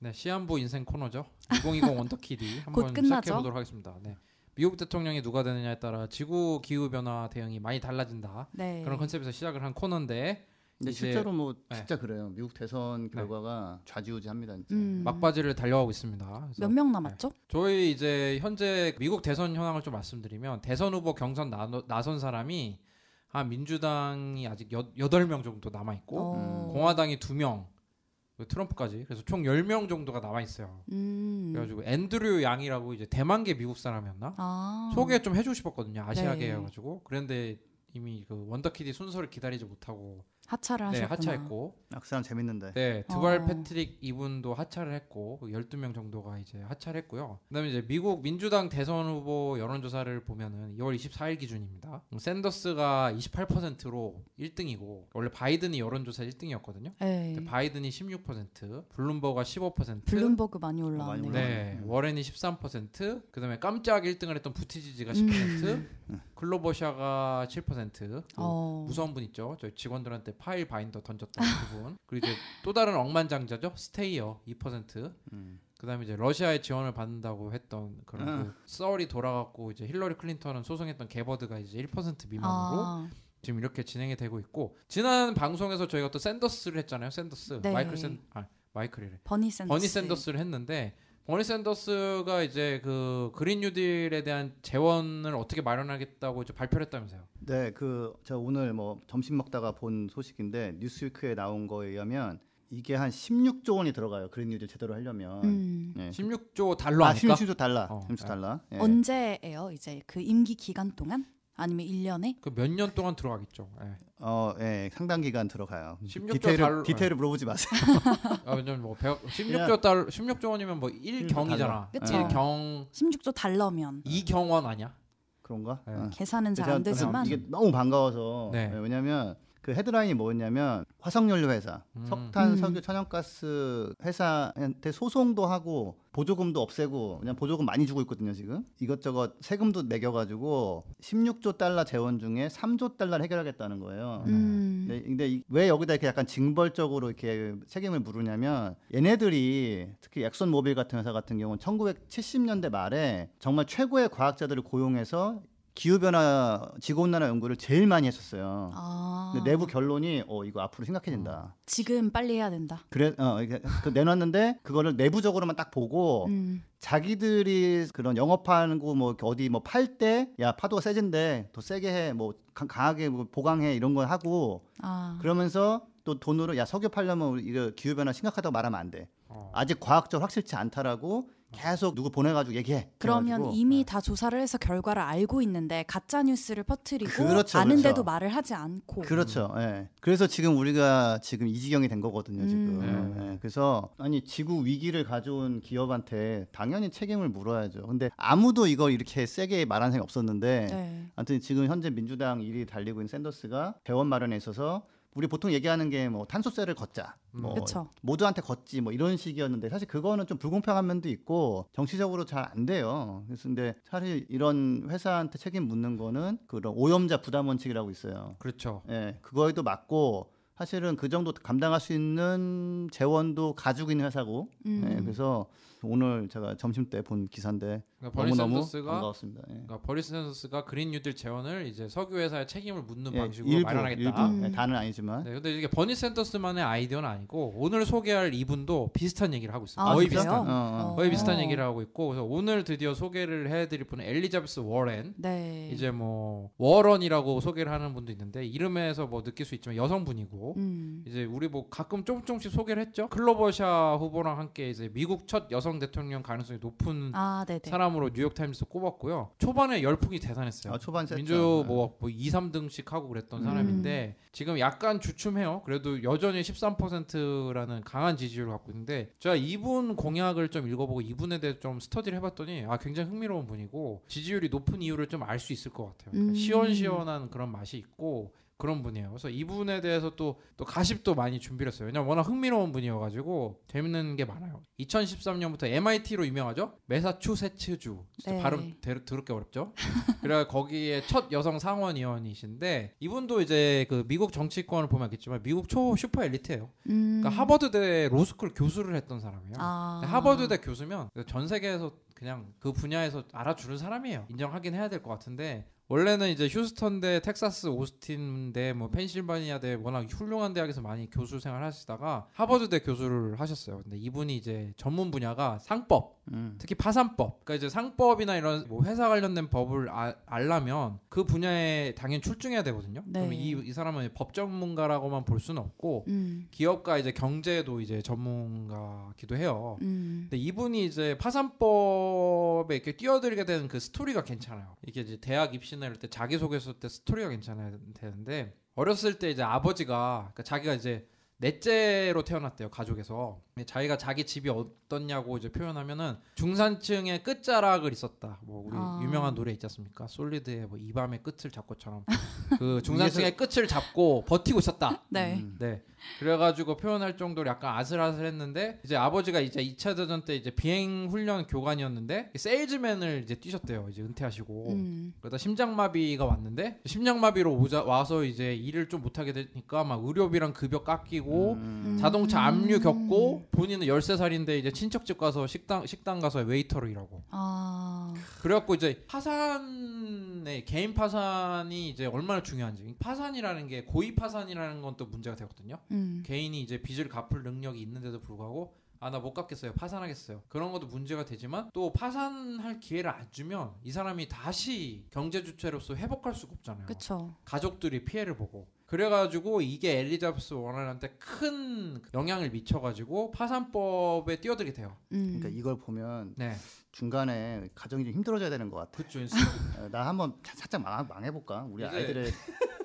A: 네, 시한부 인생 코너죠. 2020 [laughs] 원더키디 한번 시작해 보도록 하겠습니다. 네. 미국 대통령이 누가 되느냐에 따라 지구 기후 변화 대응이 많이 달라진다. 네. 그런 컨셉에서 시작을 한 코너인데 근데 실제로 뭐 네. 진짜 네. 그래요. 미국 대선 네. 결과가 네. 좌지우지합니다. 이제 음. 막바지를 달려가고 있습니다.
B: 몇명 네. 남았죠? 네.
A: 저희 이제 현재 미국 대선 현황을 좀 말씀드리면 대선 후보 경선 나, 선 사람이 한 민주당이 아직 여, 덟명 정도 남아 있고 어. 음. 공화당이 두명 트럼프까지 그래서 총 10명 정도가 남아 있어요. 음. 그래가지고 앤드류 양이라고 이제 대만계 미국 사람이었나 아. 소개 좀 해주고 싶었거든요. 아시아계여가지고 그런데 이미 그 원더키디 순서를 기다리지 못하고 하차를 네, 하셨구나. 네, 하차했고. 악스람 재밌는데. 네, 드발 어. 패트릭 이분도 하차를 했고 12명 정도가 이제 하차를 했고요. 그다음에 이제 미국 민주당 대선 후보 여론 조사를 보면은 2월 24일 기준입니다. 샌더스가 28%로 1등이고 원래 바이든이 여론 조사 1등이었거든요. 예. 바이든이 16%, 블룸버그가 15%. 블룸버그
B: 많이 어, 올라왔네요.
A: 네, 음. 워렌이 13%, 그다음에 깜짝 1등을 했던 부티지지가 10%, 음. 음. 클로버샤가 7%. 그 어. 무서운 분 있죠. 저희 직원들한테 파일 바인더 던졌던 [laughs] 부분 그리고 이제 또 다른 억만장자죠 스테이어 2% 음. 그다음에 이제 러시아의 지원을 받는다고 했던 그런 음. 그 썰이 돌아갔고 이제 힐러리 클린턴은 소송했던 개버드가 이제 1% 미만으로 아. 지금 이렇게 진행이 되고 있고 지난 방송에서 저희가 또 샌더스를 했잖아요 샌더스 네. 마이클 샌 아, 마이클이래 버니 샌더스 버니 샌더스를 했는데 버니 샌더스가 이제 그 그린 뉴딜에 대한 재원을 어떻게 마련하겠다고 이제 발표 했다면서요.
C: 네, 그저 오늘 뭐 점심 먹다가 본 소식인데 뉴스위크에 나온 거에 의하면 이게 한 16조 원이 들어가요. 그린 뉴딜 제대로 하려면.
A: 음. 네. 16조 달러 아, 16조 달러. 어, 16조 달러. 예.
B: 언제예요? 이제 그 임기 기간 동안? 아니면 1년에?
A: 그 몇 년 동안 들어가겠죠. 예. 어, 예, 상당 기간 들어가요. 16조 디테일을, 달러. 디테일을 예. 물어보지 마세요. [laughs] 아, 왜냐면 뭐 100, 16조 달 16조 원이면 뭐 1경이잖아. 1경.
B: 16조 달러면
A: 2경원 아니야?
C: 그런가? 네. 아. 계산은 잘 안 되지만 이게 너무 반가워서 네. 네 왜냐하면 그 헤드라인이 뭐였냐면 화석연료 회사, 음. 석탄, 음. 석유, 천연가스 회사한테 소송도 하고 보조금도 없애고 그냥 보조금 많이 주고 있거든요 지금 이것저것 세금도 매겨가지고 16조 달러 재원 중에 3조 달러를 해결하겠다는 거예요. 음. 네, 근데, 근데 왜 여기다 이렇게 약간 징벌적으로 이렇게 책임을 물으냐면 얘네들이 특히 엑손 모빌 같은 회사 같은 경우는 1970년대 말에 정말 최고의 과학자들을 고용해서 기후변화 지구온난화 연구를 제일 많이 했었어요. 아. 근데 내부 결론이 어 이거 앞으로 생각해야 된다. 음.
B: 지금 빨리 해야 된다.
C: 그래 어그 내놨는데 그거를 내부적으로만 딱 보고 음. 자기들이 그런 영업하는거뭐 어디 뭐 팔 때 야 파도가 세진데 더 세게 해뭐 강하게 뭐 보강해 이런 걸 하고 아. 그러면서 또 돈으로 야 석유 팔려면 이거 기후 변화 심각하다고 말하면 안 돼. 어. 아직 과학적 확실치 않다라고 계속 누구 보내가지고 얘기해. 그러면 그래가지고. 이미
B: 네. 다 조사를 해서 결과를 알고 있는데 가짜 뉴스를 퍼뜨리고 그렇죠, 그렇죠. 아는데도 그렇죠. 말을 하지 않고. 그렇죠.
C: 예. 네. 그래서 지금 우리가 지금 이 지경이 된 거거든요. 음. 지금. 음. 네. 예. 그래서 아니 지구 위기를 가져온 기업한테 당연히 책임을 물어야죠. 근데 아무도 이걸 이렇게 세게 말한 생각 없었는데, 네. 아무튼 지금 현재 민주당 일이 달리고 있는 샌더스가 대원 마련에 있어서 우리 보통 얘기하는 게 뭐 탄소세를 걷자, 음. 뭐 그쵸. 모두한테 걷지 뭐 이런 식이었는데 사실 그거는 좀 불공평한 면도 있고 정치적으로 잘 안 돼요. 그래서 근데 사실 이런 회사한테 책임 묻는 거는 그런 오염자 부담 원칙이라고 있어요. 그렇죠. 예, 그거에도 맞고 사실은 그 정도 감당할 수 있는 재원도 가지고 있는 회사고 예, 음. 예, 그래서 오늘 제가 점심 때 본 기사인데 그러니까 너무 너무
A: 반가웠습니다. 예. 그러니까 버리 스센더스가 그린 뉴딜 재원을 이제 석유 회사에 책임을 묻는 예, 방식으로 일부, 마련하겠다. 일부. 음. 네, 다는 아니지만. 네, 근데 이게 버니 센더스만의 아이디어는 아니고 오늘 소개할 이분도 비슷한 얘기를 하고 있습니다. 아, 거의 진짜 비슷한, 어, 어, 어. 거의 비슷한 얘기를 하고 있고 그래서 오늘 드디어 소개를 해드릴 분은 엘리자베스 워렌. 네. 이제 뭐 워런이라고 소개를 하는 분도 있는데 이름에서 뭐 느낄 수 있지만 여성분이고 음. 이제 우리 뭐 가끔 조금 조금씩 소개를 했죠. 클로버샤 후보랑 함께 이제 미국 첫 여성 여성 대통령 가능성이 높은 아, 사람으로 뉴욕 타임스 꼽았고요. 초반에 열풍이 대단했어요. 아, 초반 민주 뭐, 네. 뭐 2, 3등씩 하고 그랬던 음. 사람인데 지금 약간 주춤해요. 그래도 여전히 13%라는 강한 지지율을 갖고 있는데 제가 이분 공약을 좀 읽어보고 이분에 대해 좀 스터디를 해봤더니 아 굉장히 흥미로운 분이고 지지율이 높은 이유를 좀 알 수 있을 것 같아요. 그러니까 음. 시원시원한 그런 맛이 있고 그런 분이에요. 그래서 이분에 대해서 또, 또 가십도 많이 준비를 했어요. 왜냐면 워낙 흥미로운 분이어가지고 재밌는 게 많아요. 2013년부터 MIT로 유명하죠? 메사추세츠주. 진짜 네. 발음 대, 더럽게 어렵죠? [laughs] 그래 거기에 첫 여성 상원의원이신데 이분도 이제 그 미국 정치권을 보면 알겠지만 미국 초 슈퍼 엘리트예요. 그러니까 음. 그러니까 하버드대 로스쿨 교수를 했던 사람이에요. 아. 하버드대 교수면 전 세계에서 그냥 그 분야에서 알아주는 사람이에요. 인정하긴 해야 될 것 같은데 원래는 이제 휴스턴 대 텍사스 오스틴 대뭐 펜실바니아 대 워낙 훌륭한 대학에서 많이 교수 생활 하시다가 하버드 대 교수를 하셨어요. 근데 이분이 이제 전문 분야가 상법 음. 특히 파산법, 그러니까 이제 상법이나 이런 뭐 회사 관련된 법을 아, 알려면 그 분야에 당연히 출중해야 되거든요. 네. 그러면 이, 이 사람은 법 전문가라고만 볼 수는 없고 음. 기업과 이제 경제도 이제 전문가기도 해요. 음. 근데 이분이 이제 파산법에 이렇게 뛰어들게 되는 그 스토리가 괜찮아요. 이게 이제 대학 입시나 이럴 때 자기소개서 때 스토리가 괜찮아야 되는데 어렸을 때 이제 아버지가 그러니까 자기가 이제 넷째로 태어났대요 가족에서 자기가 자기 집이 어떻냐고 이제 표현하면은 중산층의 끝자락을 있었다 뭐 우리 아. 유명한 노래 있지 않습니까 솔리드의 뭐이 밤의 끝을 잡고처럼 [laughs] 그 중산층의 끝을 잡고 버티고 있었다 네. 음. 네 그래가지고 표현할 정도로 약간 아슬아슬했는데 이제 아버지가 이제 2차 대전 때 이제 비행 훈련 교관이었는데 세일즈맨을 이제 뛰셨대요. 이제 은퇴하시고 음. 그러다 심장마비가 왔는데 심장마비로 오자, 와서 이제 일을 좀 못하게 되니까 막 의료비랑 급여 깎이고 음. 자동차 압류 겪고 음. 본인은 13살인데 이제 친척집 가서 식당 식당 가서 웨이터로 일하고 아. 그래갖고 이제 파산의 개인 파산이 이제 얼마나 중요한지 파산이라는 게 고의 파산이라는 건 또 문제가 되거든요. 음. 개인이 이제 빚을 갚을 능력이 있는데도 불구하고 아 나 못 갚겠어요 파산하겠어요 그런 것도 문제가 되지만 또 파산할 기회를 안 주면 이 사람이 다시 경제 주체로서 회복할 수가 없잖아요 그쵸. 가족들이 피해를 보고 그래가지고 이게 엘리자베스 원한한테 큰 영향을 미쳐가지고 파산법에 뛰어들게 돼요. 음. 그러니까 이걸 보면 네. 중간에 가정이 좀 힘들어져야 되는 것 같아. 그쵸, [laughs] 어, 나 한번
C: 살짝 망, 해볼까 우리 아이들의 [laughs]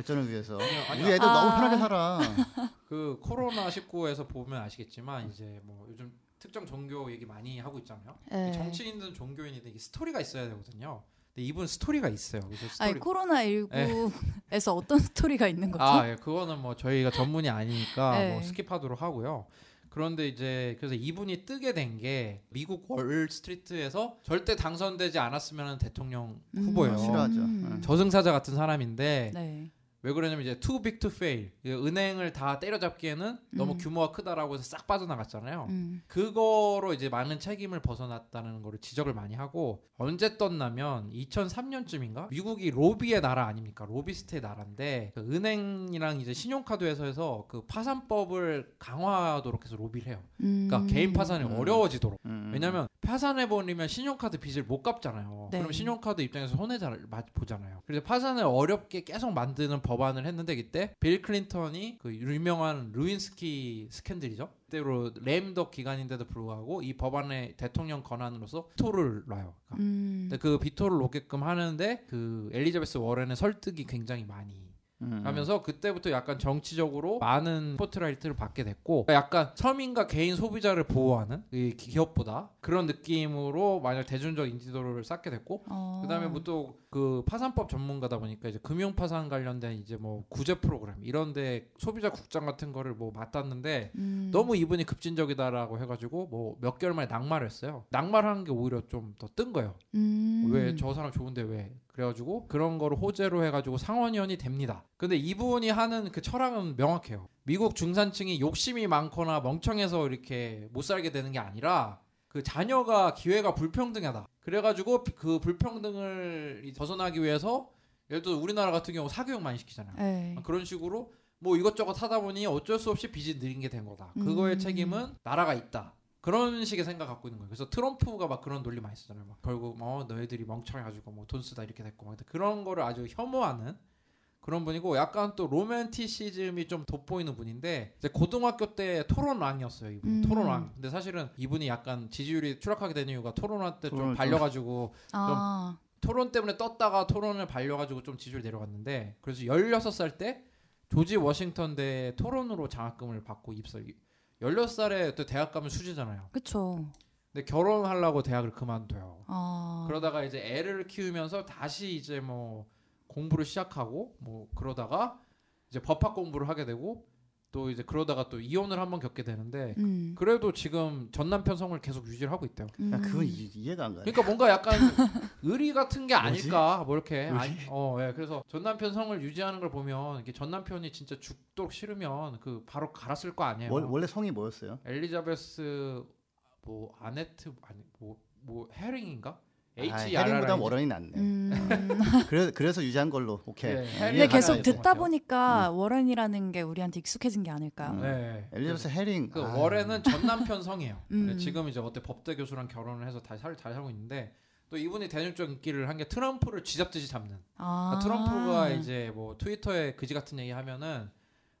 C: 발전을 위해서 아니, 우리 애들 아. 너무 편하게 살아. [laughs] 그
A: 코로나 19에서 보면 아시겠지만 이제 뭐 요즘 특정 종교 얘기 많이 하고 있잖아요. 네. 정치인든 종교인이든 이게 스토리가 있어야 되거든요. 근데 이분 스토리가 있어요. 아니 코로나 19에서
B: [laughs] 어떤 스토리가 있는 거죠? 아, 예.
A: 그거는 뭐 저희가 전문이 아니니까 네. 뭐 스킵하도록 하고요. 그런데 이제 그래서 이분이 뜨게 된 게 미국 월스트리트에서 절대 당선되지 않았으면 대통령 음, 후보예요. 음, 음. 저승사자 같은 사람인데 네. 왜 그러냐면 이제 too big to fail 은행을 다 때려잡기에는 음. 너무 규모가 크다라고 해서 싹 빠져나갔잖아요. 음. 그거로 이제 많은 책임을 벗어났다는 거를 지적을 많이 하고 언제 떴냐면 2003년쯤인가 미국이 로비의 나라 아닙니까? 로비스트의 나라인데 그 은행이랑 이제 신용카드 회사에서 그 파산법을 강화하도록 해서 로비를 해요. 그러니까 음. 그러니까 개인 파산이 음. 어려워지도록. 음. 왜냐하면 파산해 버리면 신용카드 빚을 못 갚잖아요. 네. 그럼 신용카드 입장에서 손해를 보잖아요. 그래서 파산을 어렵게 계속 만드는 법안을 했는데 그때 빌 클린턴이 그 유명한 루인스키 스캔들이죠. 때로 램덕 기간인데도 불구하고 이 법안의 대통령 권한으로서 비토를 놔요.
D: 그러니까. 음. 근데
A: 그 비토를 놓게끔 하는데 그 엘리자베스 워렌의 설득이 굉장히 많이
D: 음. 하면서
A: 그때부터 약간 정치적으로 많은 포트라이트를 받게 됐고 약간 서민과 개인 소비자를 보호하는 이 기업보다 그런 느낌으로 만약 대중적 인지도를 쌓게 됐고 어. 그다음에 뭐또그 파산법 전문가다 보니까 이제 금융 파산 관련된 이제 뭐 구제 프로그램 이런데 소비자 국장 같은 거를 뭐 맡았는데 음. 너무 이분이 급진적이다라고 해가지고 뭐 몇 개월 만에 낙마를 했어요 낙마를 하는 게 오히려 좀 더 뜬 거예요 음. 왜저 사람 좋은데 왜 그래가지고 그런 거를 호재로 해가지고 상원의원이 됩니다. 근데 이분이 하는 그 철학은 명확해요. 미국 중산층이 욕심이 많거나 멍청해서 이렇게 못 살게 되는 게 아니라 그 자녀가 기회가 불평등하다. 그래가지고 그 불평등을 벗어나기 위해서 예를 들어 우리나라 같은 경우 사교육 많이 시키잖아요. 에이. 네. 그런 식으로 뭐 이것저것 하다 보니 어쩔 수 없이 빚이 늘린 게 된 거다. 음. 그거의 음. 책임은 나라가 있다. 그런 식의 생각 갖고 있는 거예요. 그래서 트럼프가 막 그런 논리 많이 쓰잖아요. 막 결국 어 너희들이 멍청해가지고 뭐 돈 쓰다 이렇게 됐고 막 그런 거를 아주 혐오하는 그런 분이고 약간 또 로맨티시즘이 좀 돋보이는 분인데 이제 고등학교 때 토론왕이었어요 이분 음. 토론왕 근데 사실은 이분이 약간 지지율이 추락하게 된 이유가 토론왕 때 좀 발려가지고 아. 좀 토론 때문에 떴다가 토론을 발려가지고 좀 지지율 내려갔는데 그래서 열여섯 살 때 조지 워싱턴 대 토론으로 장학금을 받고 입설 16살에 또 대학 가면 수지잖아요. 그렇죠. 근데 결혼하려고 대학을 그만둬요. 아... 그러다가 이제 애를 키우면서 다시 이제 뭐 공부를 시작하고 뭐 그러다가 이제 법학 공부를 하게 되고 또 이제 그러다가 또 이혼을 한번 겪게 되는데 음. 그래도 지금 전 남편 성을 계속 유지를 하고 있대요. 야, 음. 아, 그건 이, 해가안 가. 그러니까 뭔가 약간 [laughs] 의리 같은 게 아닐까 뭐 이렇게 아니, 어 예. 그래서 전 남편 성을 유지하는 걸 보면 이게 전 남편이 진짜 죽도록 싫으면 그 바로 갈았을 거 아니에요. 월, 원래
C: 성이 뭐였어요?
A: 엘리자베스 뭐 아네트 아니 뭐뭐 뭐 헤링인가? H 아, 해린보다 워런이 낫네. 음. [laughs] 그래, 그래서
C: 유지한 걸로 오케이. 네,
A: 근데 계속
B: 듣다 보니까 음. 워런이라는 게 우리한테 익숙해진 게 아닐까요? 음.
A: 네. 엘리자베스 해링. 그 아. 워렌은 전 남편 성이에요. [laughs] 음. 지금 이제 어때 법대 교수랑 결혼을 해서 다시 살, 잘 살고 있는데 또 이분이 대중적 인기를 한 게 트럼프를 쥐잡듯이 잡는. 아. 그러니까 트럼프가 이제 뭐 트위터에 그지 같은 얘기 하면은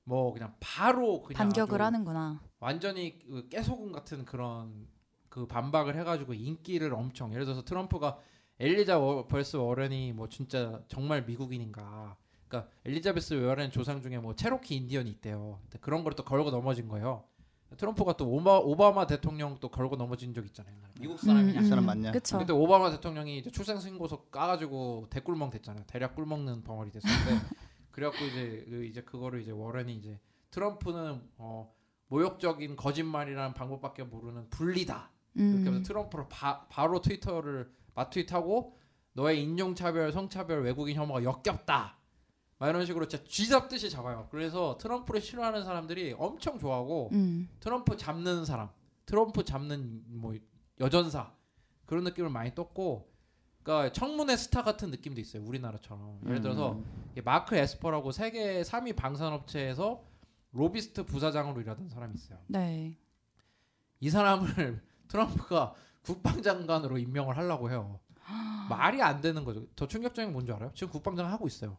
A: 뭐 그냥 바로 그냥 반격을 하는구나. 완전히 그 깨소금 같은 그런 그 반박을 해가지고 인기를 엄청 예를 들어서 트럼프가 엘리자 워, 벌스 워렌이뭐 진짜 정말 미국인인가 그러니까 엘리자베스 워런 조상 중에 뭐 체로키 인디언이 있대요 그런 걸 또 걸고 넘어진 거예요 트럼프가 또 오마, 오바마 대통령 또 걸고 넘어진 적 있잖아요 미국 사람이냐 사람 음, 음, 음. 맞냐 그쵸. 근데 오바마 대통령이 이제 출생신고서 까가지고 대꿀멍 됐잖아요 대략 꿀먹는 벙어리 됐었는데 [laughs] 그래갖고 이제 그, 이제 그거를 이제 워렌이 이제 트럼프는 어 모욕적인 거짓말이라는 방법밖에 모르는 분리다 음. 이렇게 해서 트럼프를 바, 바로 트위터를 마트윗하고 너의 인종차별, 성차별, 외국인 혐오가 역겹다. 막 이런 식으로 진짜 쥐잡듯이 잡아요. 그래서 트럼프를 싫어하는 사람들이 엄청 좋아하고 음. 트럼프 잡는 사람, 트럼프 잡는 뭐 여전사 그런 느낌을 많이 떴고 그러니까 청문회 스타 같은 느낌도 있어요. 우리나라처럼. 예를 음. 들어서 마크 에스퍼라고 세계 3위 방산업체에서 로비스트 부사장으로 일하던 사람이 있어요. 네. 이 사람을 트럼프가 국방장관으로 임명을 하려고 해요. 말이 안 되는 거죠. 더 충격적인 건 뭔지 알아요? 지금 국방장 하고 있어요.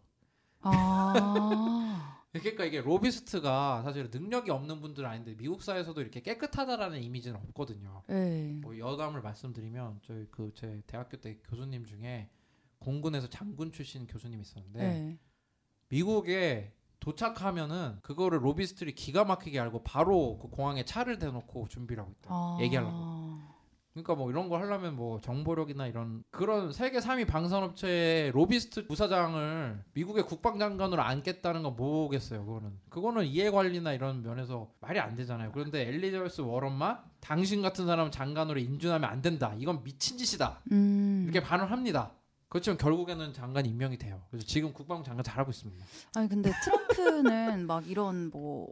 A: 아. [laughs] 그러니까 이게 로비스트가 사실 능력이 없는 분들 아닌데 미국 사회에서도 이렇게 깨끗하다라는 이미지는 없거든요. 네. 뭐 여담을 말씀드리면 저희 그 제 대학교 때 교수님 중에 공군에서 장군 출신 교수님이 있었는데 에이. 네. 미국에 도착하면은 그거를 로비스트들이 기가 막히게 알고 바로 그 공항에 차를 대놓고 준비를 하고 있다. 아~ 얘기하려고. 그러니까 뭐 이런 걸 하려면 뭐 정보력이나 이런 그런 세계 3위 방산업체의 로비스트 부사장을 미국의 국방장관으로 앉겠다는 건 뭐겠어요 그거는 그거는 이해관리나 이런 면에서 말이 안 되잖아요 그런데 엘리자베스 워런만 당신 같은 사람 장관으로 인준하면 안 된다 이건 미친 짓이다 음. 이렇게 반응합니다 그렇지만 결국에는 장관 임명이 돼요 그래서 지금 국방장관 잘하고 있습니다
B: 아니 근데 트럼프는 막 이런 뭐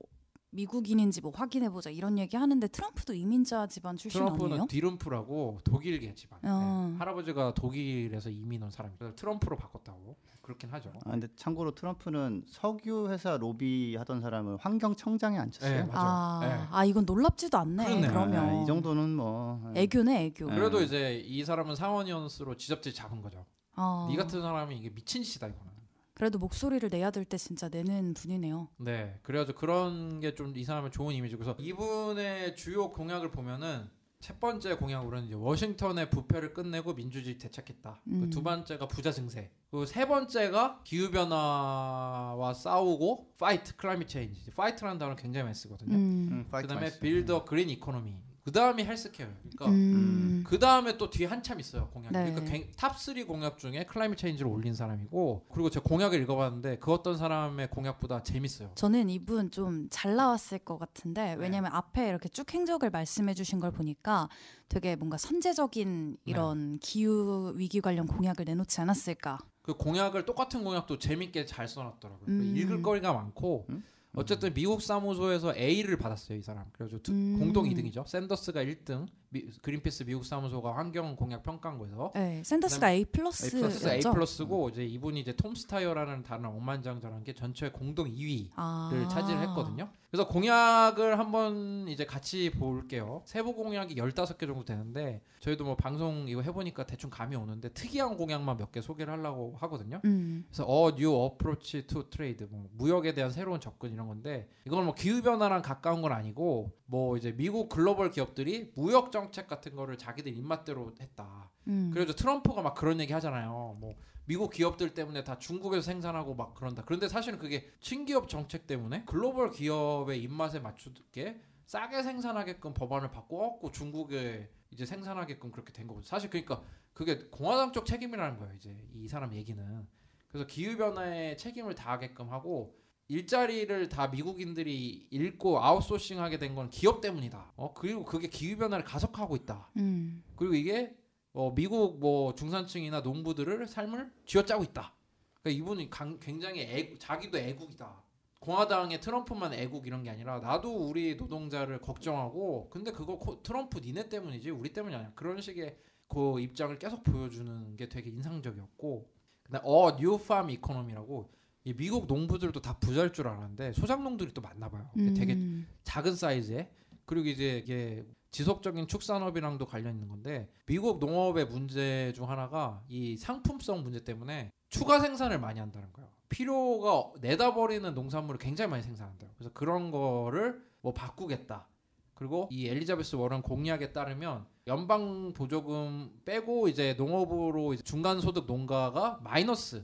B: 미국인인지 뭐 확인해 보자 이런 얘기 하는데 트럼프도 이민자 집안 출신 트럼프는 아니에요?
A: 디룸프라고 독일계 집안. 어. 네. 할아버지가 독일에서 이민 온 사람이. 그래서 트럼프로 바꿨다고 그렇긴 하죠. 아
C: 근데 참고로 트럼프는 석유 회사 로비 하던 사람을 환경청장에 앉혔어요. 네,
A: 아, 네.
B: 아, 이건 놀랍지도 않네. 그렇네. 그러면
A: 네, 이 정도는 뭐 네. 애교네 애교. 네. 그래도 이제 이 사람은 상원의원수로 지접질 잡은 거죠.
B: 어. 이 같은
A: 사람이 이게 미친 짓이다 이거는.
B: 그래도 목소리를 내야 될 때 진짜 내는 분이네요.
A: 네, 그래가지고 그런 게 좀 이 사람의 좋은 이미지고 그래서 이분의 주요 공약을 보면은 첫 번째 공약으로는 이제 워싱턴의 부패를 끝내고 민주주의 대찾했다 그 음. 그두 번째가 부자 증세. 그 세 번째가 기후 변화와 싸우고 파이트 클라이밋 체인지. 파이트라는 단어 를 굉장히 많이 쓰거든요. 음. 음, 그다음에 빌더 그린 이코노미. 그 다음이 헬스케어. 그러니까 음. 음. 그 다음에 또 뒤에 한참 있어요 공약. 네. 그러니까 탑3 공약 중에 클라이밋 체인지를 올린 사람이고 그리고 제가 공약을 읽어봤는데 그 어떤 사람의 공약보다 재밌어요.
B: 저는 이분 좀 잘 나왔을 것 같은데 네. 왜냐면 네. 앞에 이렇게 쭉 행적을 말씀해주신 걸 보니까 되게 뭔가 선제적인 네. 이런 네. 기후 위기 관련 공약을 내놓지 않았을까.
A: 그 공약을 똑같은 공약도 재밌게 잘 써놨더라고요. 음. 읽을 거리가 많고. 음? 어쨌든 미국 사무소에서 A를 받았어요 이 사람. 그래서 음. 공동 2등이죠. 샌더스가 1등, 미, 그린피스 미국 사무소가 환경 공약 평가한 거에서 네, 샌더스가 A 플러스 A 플러스 플러스고 이제 이분이 이제 톰스타이어라는 다른 억만장자라는 게 전체 공동 2위를 아~ 차지를 했거든요. 그래서 공약을 한번 이제 같이 볼게요. 세부 공약이 15개 정도 되는데 저희도 뭐 방송 이거 해보니까 대충 감이 오는데 특이한 공약만 몇 개 소개를 하려고 하거든요. 음. 그래서 어 뉴 어프로치 투 트레이드 뭐 무역에 대한 새로운 접근 이런 건데 이건 뭐 기후 변화랑 가까운 건 아니고 뭐 이제 미국 글로벌 기업들이 무역 정 정책 같은 거를 자기들 입맛대로 했다. 음. 그래서 트럼프가 막 그런 얘기 하잖아요. 뭐 미국 기업들 때문에 다 중국에서 생산하고 막 그런다. 그런데 사실은 그게 친기업 정책 때문에 글로벌 기업의 입맛에 맞추게 싸게 생산하게끔 법안을 바꿔갖고 중국에 이제 생산하게끔 그렇게 된 거고 사실 그러니까 그게 공화당 쪽 책임이라는 거예요. 이제 이 사람 얘기는. 그래서 기후 변화에 책임을 다하게끔 하고 일자리를 다 미국인들이 잃고 아웃소싱하게 된 건 기업 때문이다. 어 그리고 그게 기후 변화를 가속하고 있다. 음. 그리고 이게 어, 미국 뭐 중산층이나 농부들을 삶을 쥐어짜고 있다. 그러니까 이분이 강, 굉장히 애, 자기도 애국이다. 공화당의 트럼프만 애국 이런 게 아니라 나도 우리 노동자를 걱정하고 근데 그거 코, 트럼프 니네 때문이지 우리 때문이 아니야. 그런 식의 그 입장을 계속 보여주는 게 되게 인상적이었고 근데 어 뉴팜 이코노미라고 이 미국 농부들도 다 부자일 줄 알았는데 소작농들이 또 많나 봐요. 음. 되게 작은 사이즈에 그리고 이제 이게 지속적인 축산업이랑도 관련 있는 건데 미국 농업의 문제 중 하나가 이 상품성 문제 때문에 추가 생산을 많이 한다는 거예요. 필요가 내다버리는 농산물을 굉장히 많이 생산한대요. 그래서 그런 거를 뭐 바꾸겠다. 그리고 이 엘리자베스 워런 공약에 따르면 연방 보조금 빼고 이제 농업으로 이제 중간 소득 농가가 마이너스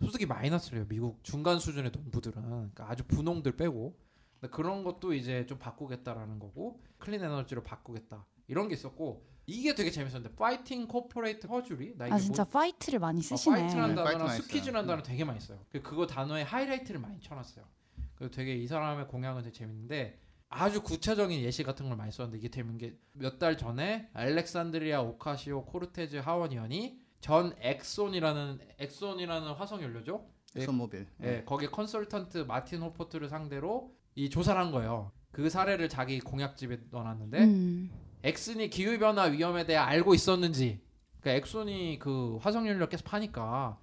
A: 소득이 마이너스래요. 미국 중간 수준의 농부들은 그러니까 아주 분홍들 빼고 그런 것도 이제 좀 바꾸겠다라는 거고 클린 에너지로 바꾸겠다 이런 게 있었고 이게 되게 재밌었는데 파이팅 코퍼레이트 허주리 나 이게 아 뭐 진짜 뭐,
B: 파이트를 많이 아, 쓰시네. 어, 파이트란 단어랑 스키즈란
A: 단어 되게 많이 써요. 그, 그거 단어에 하이라이트를 많이 쳐놨어요. 그리고 되게 이 사람의 공약은 되게 재밌는데 아주 구체적인 예시 같은 걸 많이 썼는데 이게 재밌는 게 몇 달 전에 알렉산드리아 오카시오 코르테즈 하원 의원이 전 엑손이라는 엑손이라는 화석 연료죠. 엑손모빌. 예, 네. 거기에 컨설턴트 마틴 호포트를 상대로 이 조사를 한 거예요. 그 사례를 자기 공약집에 넣어놨는데 음. 엑슨이 기후 변화 위험에 대해 알고 있었는지, 그러니까 엑손이 그 화석 연료 계속 파니까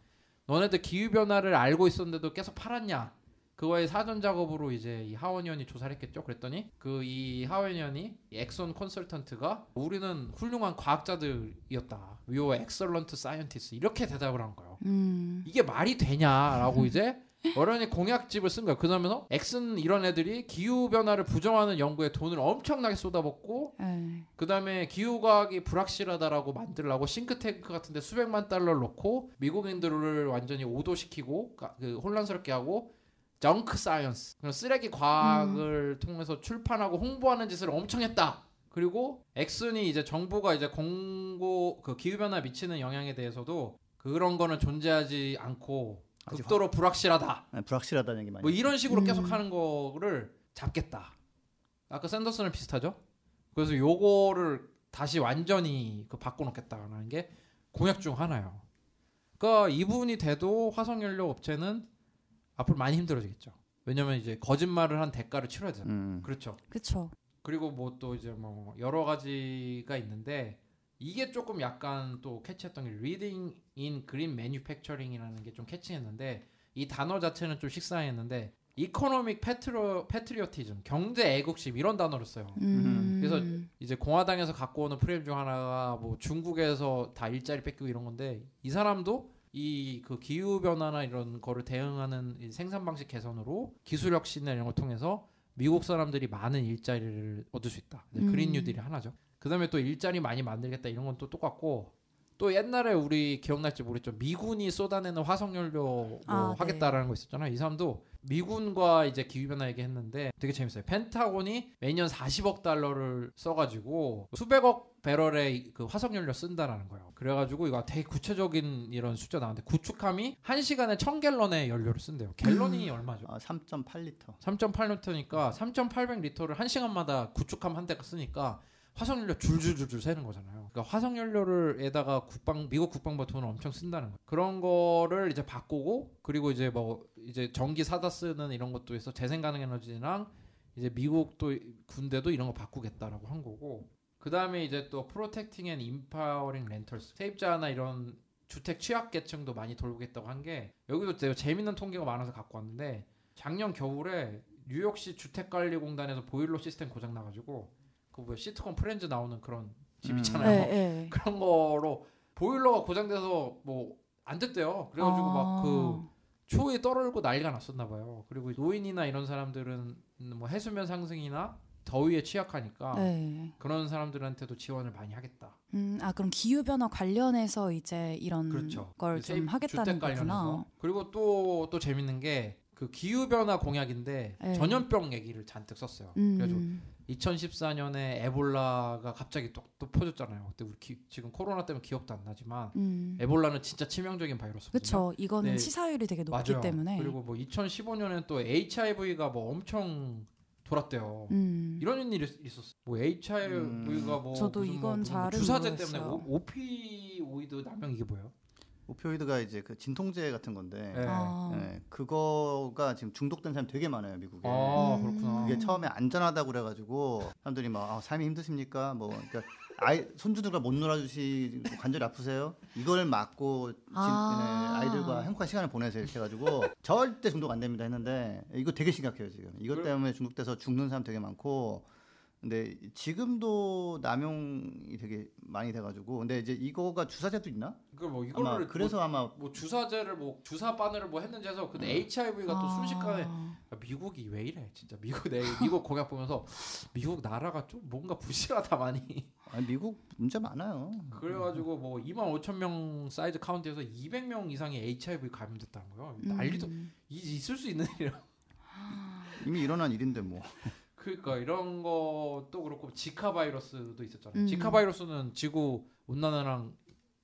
A: 너네들 기후 변화를 알고 있었는데도 계속 팔았냐? 그와의 사전 작업으로 이제 이 하원연이 조사를 했겠죠. 그랬더니 그 이 하원연이 엑손 컨설턴트가 우리는 훌륭한 과학자들이었다. We were e x c e l 이렇게 대답을 한 거예요. 음. 이게 말이 되냐라고 음. 이제 어련히 공약집을 쓴거예요 그러면서 어? 엑슨 이런 애들이 기후 변화를 부정하는 연구에 돈을 엄청나게 쏟아붓고 네. 그 다음에 기후 과학이 불확실하다라고 만들라고 싱크탱크 같은데 수백만 달러를 넣고 미국인들을 완전히 오도시키고 그 혼란스럽게 하고 정크 사이언스 쓰레기 과학을 음. 통해서 출판하고 홍보하는 짓을 엄청 했다. 그리고 엑슨이 이제 정부가 이제 공고 그 기후 변화 에 미치는 영향에 대해서도 그런 거는 존재하지 않고 극도로 불확실하다.
C: 네, 불확실하다는 게 많이. 뭐 이런 식으로
A: 음. 계속 하는 거를 잡겠다. 아까 샌더슨을 비슷하죠. 그래서 요거를 다시 완전히 그 바꿔놓겠다라는 게 공약 중 하나예요. 그러니까 이분이 돼도 화석 연료 업체는 앞으로 많이 힘들어지겠죠. 왜냐면 이제 거짓말을 한 대가를 치러야 되잖아요. 음. 그렇죠. 그렇죠. 그리고 뭐 또 이제 뭐 여러 가지가 있는데 이게 조금 약간 또 캐치했던 게 리딩 인 그린 매뉴팩처링이라는 게 좀 캐치했는데 이 단어 자체는 좀 식상했는데 이코노믹 패트로 패트리어티즘 경제 애국심 이런 단어를 써요. 음. 그래서 이제 공화당에서 갖고 오는 프레임 중 하나가 뭐 중국에서 다 일자리 뺏기고 이런 건데 이 사람도 이그 기후 변화나 이런 거를 대응하는 생산 방식 개선으로 기술 혁신이나 이런 걸 통해서 미국 사람들이 많은 일자리를 얻을 수 있다. 음. 그린 뉴딜이 하나죠. 그다음에 또 일자리 많이 만들겠다 이런 건 또 똑같고 또 옛날에 우리 기억날지 모르겠죠. 미군이 쏟아내는 화석연료 뭐 아, 네. 하겠다라는 네. 거 있었잖아요. 이 사람도 미군과 이제 기후변화 얘기했는데 되게 재밌어요. 펜타곤이 매년 40억 달러를 써가지고 수백억 배럴의 그 화석연료 쓴다라는 거예요. 그래가지고 이거 되게 구체적인 이런 숫자 나왔는데 구축함이 한시간에 1000갤런의 연료를 쓴대요. 갤런이 음. 얼마죠? 아, 3.8리터. 3.8리터니까 3.800리터를 한시간마다 구축함 한 대가 쓰니까 화석연료 줄줄줄줄 새는 거잖아요. 그러니까 화석연료를에다가 국방 미국 국방부 돈을 엄청 쓴다는 거 그런 거를 이제 바꾸고 그리고 이제 뭐 이제 전기 사다 쓰는 이런 것도 해서 재생 가능 에너지랑 이제 미국도 군대도 이런 거 바꾸겠다라고 한 거고 그 다음에 이제 또 프로텍팅 앤 인파워링 렌털스 세입자나 이런 주택 취약계층도 많이 돌보겠다고 한 게 여기도 되게 재밌는 통계가 많아서 갖고 왔는데 작년 겨울에 뉴욕시 주택관리공단에서 보일러 시스템 고장 나가지고 그 뭐야 시트콤 프렌즈 나오는 그런 집 음. 있잖아요. 네, 네. 그런 거로 보일러가 고장돼서 뭐 안 됐대요. 그래가지고 그 아. 막그 초에 떨어지고 난리가 났었나 봐요. 그리고 노인이나 이런 사람들은 뭐 해수면 상승이나 더위에 취약하니까 네. 그런 사람들한테도 지원을 많이 하겠다.
B: 음, 아 그럼 기후 변화 관련해서 이제 이런 그렇죠. 걸좀 하겠다는 거구나.
A: 그리고 또또 또 재밌는 게 그 기후 변화 공약인데 네. 전염병 얘기를 잔뜩 썼어요. 음. 그래서 2014년에 에볼라가 갑자기 또, 또 퍼졌잖아요. 그때 우리 기, 지금 코로나 때문에 기억도 안 나지만 음. 에볼라는 진짜 치명적인 바이러스. 그렇죠. 이거는 네. 치사율이 되게 높기 맞아요. 때문에. 그리고 뭐2 0 1 5년에또 HIV가 뭐 엄청 돌았대요. 음. 이런 일이 있었어뭐 HIV가 음. 뭐 저도 뭐 이건 뭐, 뭐 주사제 모르겠어요. 때문에 오피오이드 남용 이게 뭐예요? 오피오이드가 이제 그 진통제
C: 같은 건데 네. 아. 네, 그거가 지금 중독된 사람이 되게 많아요 미국에. 아 그렇구나. 그게 처음에 안전하다고 그래가지고 사람들이 막 아, 삶이 힘드십니까? 뭐 그러니까 아이 손주들과 못 놀아주시고 관절이 아프세요? 이걸 막고 아. 네, 아이들과 행복한 시간을 보내세요 이렇게 해가지고 절대 중독 안 됩니다 했는데 이거 되게 심각해요 지금. 이것 때문에 중독돼서 죽는 사람 되게 많고 근데 지금도 남용이 되게 많이 돼가지고 근데 이제 이거가 주사제도 있나?
A: 그뭐 이거를 아마 뭐 그래서 뭐, 아마 뭐 주사제를 뭐 주사 바늘을 뭐 했는지 해서 근데 음. 네. HIV가 아... 또 순식간에 미국이 왜 이래 진짜 미국 내 미국 공약 보면서 미국 나라가 좀 뭔가 부실하다 많이 아 미국 문제 많아요 그래가지고 뭐 2만 5천 명 사이즈 카운트에서 200명 이상이 HIV 감염됐다는 거예요 난리도 음. 이, 있을 수 있는 일이라 아. 이미 일어난 일인데 뭐 그러니까 이런 것도 그렇고 지카 바이러스도 있었잖아요. 음. 지카 바이러스는 지구 온난화랑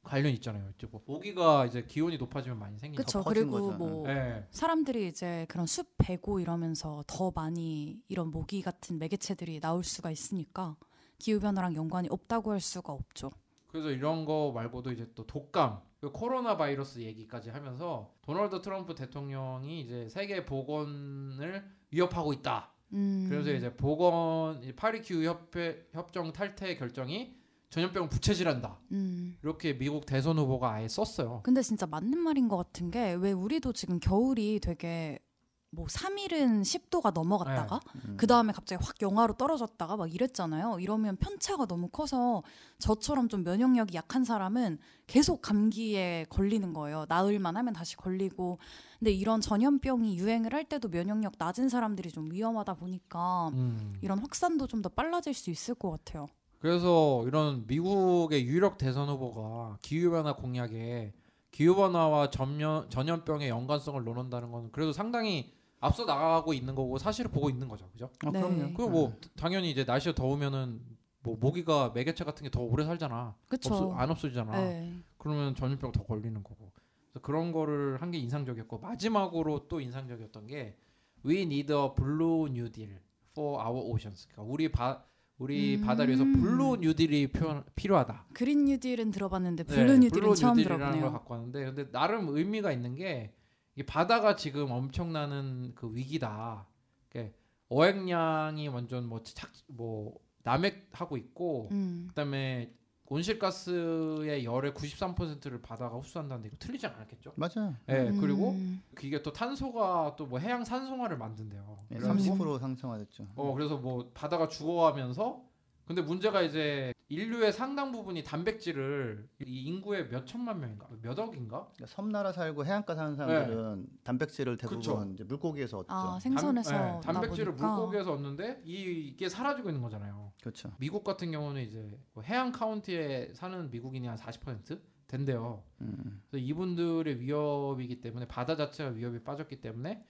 A: 관련 있잖아요. 이제 뭐 모기가 이제 기온이 높아지면 많이 생기죠. 그렇죠. 그리고 거잖아. 뭐 네.
B: 사람들이 이제 그런 숲 베고 이러면서 더 많이 이런 모기 같은 매개체들이 나올 수가 있으니까 기후 변화랑 연관이 없다고 할 수가 없죠.
A: 그래서 이런 거 말고도 이제 또 독감, 그 코로나 바이러스 얘기까지 하면서 도널드 트럼프 대통령이 이제 세계 보건을 위협하고 있다. 음. 그래서 이제 보건 파리큐 협회 협정 탈퇴 결정이 전염병 부채질한다. 음. 이렇게 미국 대선 후보가 아예 썼어요. 근데
B: 진짜 맞는 말인 것 같은 게 왜 우리도 지금 겨울이 되게 뭐 3일은 10도가 넘어갔다가 네. 음. 그 다음에 갑자기 확 영하로 떨어졌다가 막 이랬잖아요. 이러면 편차가 너무 커서 저처럼 좀 면역력이 약한 사람은 계속 감기에 걸리는 거예요. 나흘만 하면 다시 걸리고. 근데 이런 전염병이 유행을 할 때도 면역력 낮은 사람들이 좀 위험하다 보니까 음. 이런 확산도 좀 더 빨라질 수 있을 것 같아요.
A: 그래서 이런 미국의 유력 대선 후보가 기후변화 공약에 기후변화와 전염, 전염병의 연관성을 논한다는 건 그래도 상당히 앞서 나가고 있는 거고 사실을 보고 있는 거죠, 그죠? 아, 네. 그럼요. 그리고 뭐 음. 당연히 이제 날씨가 더우면은 뭐 모기가 매개체 같은 게 더 오래 살잖아. 없어, 안 없어지잖아. 네. 그러면 전염병 더 걸리는 거고. 그래서 그런 거를 한 게 인상적이었고 마지막으로 또 인상적이었던 게 We need a blue new deal for our oceans. 그러니까 우리 바 우리 음. 바다를 위해서 블루 뉴딜이 표현, 필요하다.
B: 그린 뉴딜은 들어봤는데 블루 네, 뉴딜은 블루 처음 들어보네요. 걸 갖고
A: 왔는데 근데 나름 의미가 있는 게이 바다가 지금 엄청나는 그 위기다. 어획량이 완전 뭐, 착, 뭐 남획하고 있고 음. 그다음에 온실가스의 열의 93%를 바다가 흡수한다는데 이거 틀리지 않았겠죠? 맞아요. 네, 음. 그리고 이게 또 탄소가 또 뭐 해양 산성화를 만든대요. 네, 예, 30%
C: 상승화됐죠.
A: 어, 그래서 뭐 바다가 죽어가면서 근데 문제가 이제 인류의 상당 부분이 단백질을 이 인구의 몇 천만 명인가 몇 억인가 그러니까 섬나라 살고 해안가 사는
C: 사람들은 네. 단백질을 대부분 이제 물고기에서 얻죠. 아, 생선에서 단, 네, 단백질을 보니까. 물고기에서
A: 얻는데 이, 게 사라지고 있는 거잖아요. 그렇죠. 미국 같은 경우는 이제 뭐 해안 카운티에 사는 미국인이 한 40% 된대요. 음. 그래서 이분들의 위협이기 때문에 바다 자체가 위협이 빠졌기 때문에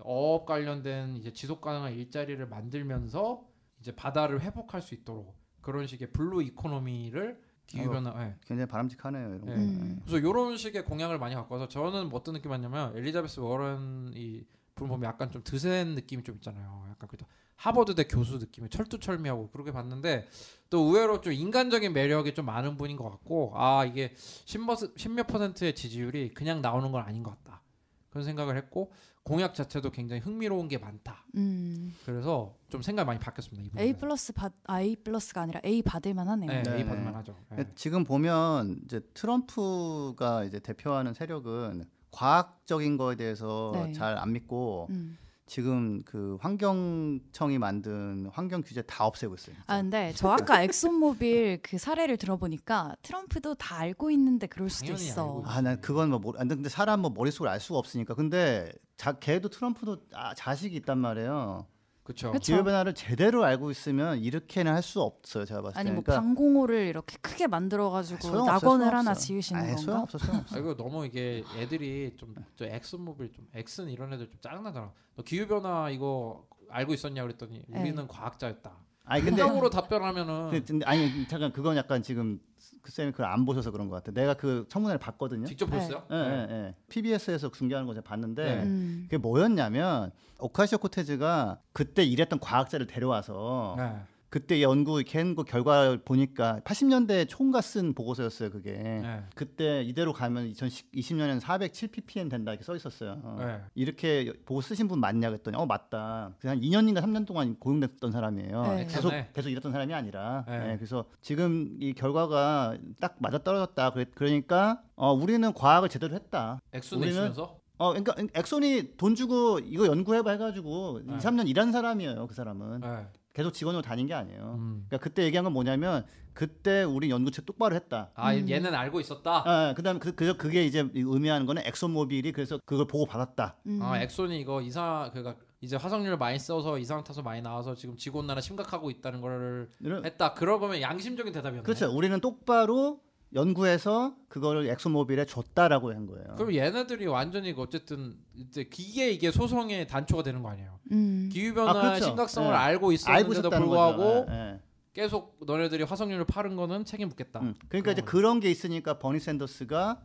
A: 어업 관련된 이제 지속 가능한 일자리를 만들면서 이제 바다를 회복할 수 있도록 그런 식의 블루 이코노미를 기후변화 어, 네. 굉장히 바람직하네요 이런 네. 음. 예. 그래서 이런 식의 공약을 많이 갖고 와서 저는 뭐 어떤 느낌 받냐면 엘리자베스 워런이 분을 보면 약간 좀 드센 느낌이 좀 있잖아요 약간 그 하버드대 교수 느낌이 철두철미하고 그렇게 봤는데 또 의외로 좀 인간적인 매력이 좀 많은 분인 것 같고 아 이게 십몇 퍼센트의 지지율이 그냥 나오는 건 아닌 것 같다 그런 생각을 했고 공약 자체도 굉장히 흥미로운 게 많다. 음. 그래서 좀 생각 많이 바뀌었습니다. 이분은.
B: A 플러스 받 I 아, 플러스가 아니라 A 받을 만하네요. 네, 네.
A: A 받을 만하죠. 네. 네.
C: 그러니까 지금 보면 이제 트럼프가 이제 대표하는 세력은 과학적인 거에 대해서 네. 잘안 믿고 음. 지금 그 환경청이 만든 환경 규제 다 없애고 있어요. 진짜.
B: 아 근데 저 아까 엑소모빌 그 사례를 들어보니까 트럼프도 다 알고 있는데 그럴 수도 있어.
C: 아난 그건 뭐 모르, 아, 근데 사람 뭐 머릿속을 알 수가 없으니까. 근데 자, 걔도 트럼프도 아, 자식이 있단 말이에요. 그렇죠. 기후 변화를 제대로 알고 있으면 이렇게는 할 수 없어요. 제가 봤을 때. 아니 뭐 그러니까
B: 방공호를 이렇게 크게 만들어 가지고 낙원을 하나 지으시는 아니, 건가? 없어어 아,
A: 이거 너무 이게 애들이 좀저 엑슨모빌 좀 엑슨 이런 애들 좀 짜증나잖아. 너 기후 변화 이거 알고 있었냐 그랬더니 네. 우리는 에이. 과학자였다. 아니 근데 으로 답변하면은 근데,
C: 근데, 아니 잠깐 그건 약간 지금 그 쌤이 그걸 안 보셔서 그런 것 같아. 요 내가 그 청문회를 봤거든요. 직접 네. 보셨어요? 예, 네. 예, 예. 네. 네. PBS에서 승계하는거제 봤는데 음. 그게 뭐였냐면 오카시오 코테즈가 그때 일했던 과학자를 데려와서 네. 그때 연구 이렇거 결과 보니까 80년대 총가 쓴 보고서였어요 그게 네. 그때 이대로 가면 2020년에는 407ppm 된다 이렇게 써 있었어요 어. 네. 이렇게 보고 쓰신 분 맞냐 그랬더니 어 맞다 그냥 2년인가 3년 동안 고용됐던 사람이에요 네. 계속 네. 계속 일했던 사람이 아니라 네. 네, 그래서 지금 이 결과가 딱 맞아 떨어졌다 그러니까 어, 우리는 과학을 제대로 했다 우리는 있으서 어, 그러니까 엑손이 돈 주고 이거 연구해봐 해가지고 네. 2, 3년 일한 사람이에요. 그 사람은. 네. 계속 직원으로 다닌 게 아니에요. 음. 그러니까 그때 얘기한 건 뭐냐면 그때 우리 연구체 똑바로 했다. 아 음. 얘는 알고 있었다. 아, 그다음 그 그래서 그게 이제 의미하는 거는 엑소모빌이 그래서 그걸 보고 받았다. 음. 아
A: 엑소는 이거 이사 그가 그러니까 이제 화석률을 많이 써서 이산화탄소 많이 나와서 지금 직원 나라 심각하고 있다는 거를 했다. 그러고 보면 양심적인 대답이었네.
C: 그렇죠. 우리는 똑바로 연구해서 그거를 엑소모빌에 줬다라고 한 거예요.
A: 그럼 얘네들이 완전히 그 어쨌든 이제 기계 이게 소송의 단초가 되는 거 아니에요? 음. 기후 변화 아, 그렇죠. 심각성을 네. 알고 있었는데도 알고 불구하고 네. 계속 너네들이 화석률을 파는 거는 책임 묻겠다. 음.
C: 그러니까 이제 거 그런 게 있으니까 버니 샌더스가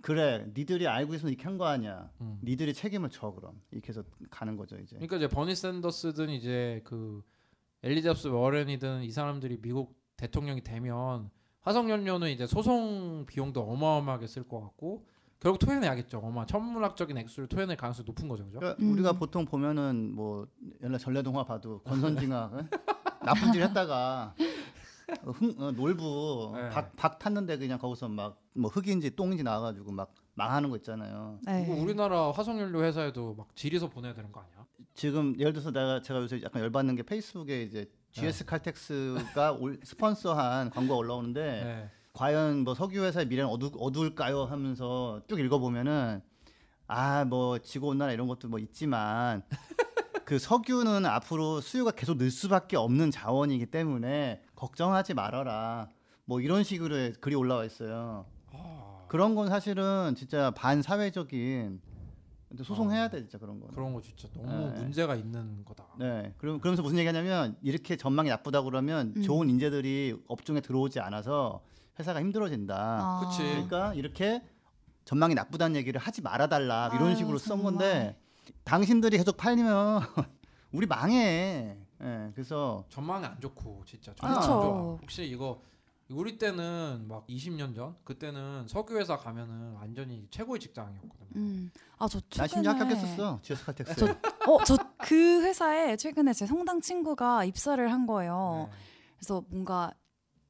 C: 그래, 니들이 알고 있으면 이렇게 한거 아니야. 음. 니들이 책임을 져 그럼 이렇게 해서 가는 거죠 이제.
A: 그러니까 이제 버니 샌더스든 이제 그 엘리자스 워렌이든 이 사람들이 미국 대통령이 되면 화석연료는 이제 소송 비용도 어마어마하게 쓸 것 같고 결국 토해내야겠죠. 어마 천문학적인 액수를 토해낼 가능성이 높은 거죠, 그죠? 그러니까 음.
C: 우리가 보통 보면은 뭐 옛날 전래동화 봐도 권선징악 나쁜 짓
A: 했다가
C: 흥, 어, 놀부 네. 박, 박 탔는데 그냥 거기서 막 뭐 흙인지 똥인지 나와가지고 막 망하는 거 있잖아요. 네. 그리고
A: 우리나라 화석연료 회사에도 막지리서 보내야 되는 거 아니야?
C: 지금 예를 들어서 내가 제가 요새 약간 열받는 게 페이스북에 이제 GS 칼텍스가 스폰서한 광고 가 올라오는데 네. 과연 뭐 석유 회사의 미래는 어두, 어두울까요 하면서 쭉 읽어보면은 아 뭐 지구 온난화 이런 것도 뭐 있지만 [laughs] 그 석유는 앞으로 수요가 계속 늘 수밖에 없는 자원이기 때문에 걱정하지 말아라 뭐 이런 식으로 글이 올라와 있어요. 아. 그런 건 사실은 진짜 반사회적인 근데 소송해야 되진 아. 그런 거. 그런 거 진짜 너무 네. 문제가 있는 거다. 네. 그럼 그러면서 무슨 얘기하냐면 이렇게 전망이 나쁘다 그러면 음. 좋은 인재들이 업종에 들어오지 않아서 회사가 힘들어진다. 아. 그치. 그러니까 이렇게 전망이 나쁘다는 얘기를 하지 말아달라 아, 이런 아유, 식으로 쓴 정말. 건데 당신들이 계속 팔리면 [laughs] 우리 망해. 예. 네, 그래서 전망이
A: 안 좋고 진짜 전망 아, 안 좋아. 혹시 이거 우리 때는 막 20년 전 그때는 석유회사 가면은 완전히 최고의 직장이었거든요. 음. 아저 최근에 나 심지어 합격했었어. GS 칼텍스. 저,
B: 어, 저그 회사에 최근에 제 성당 친구가 입사를 한 거예요. 네. 그래서 뭔가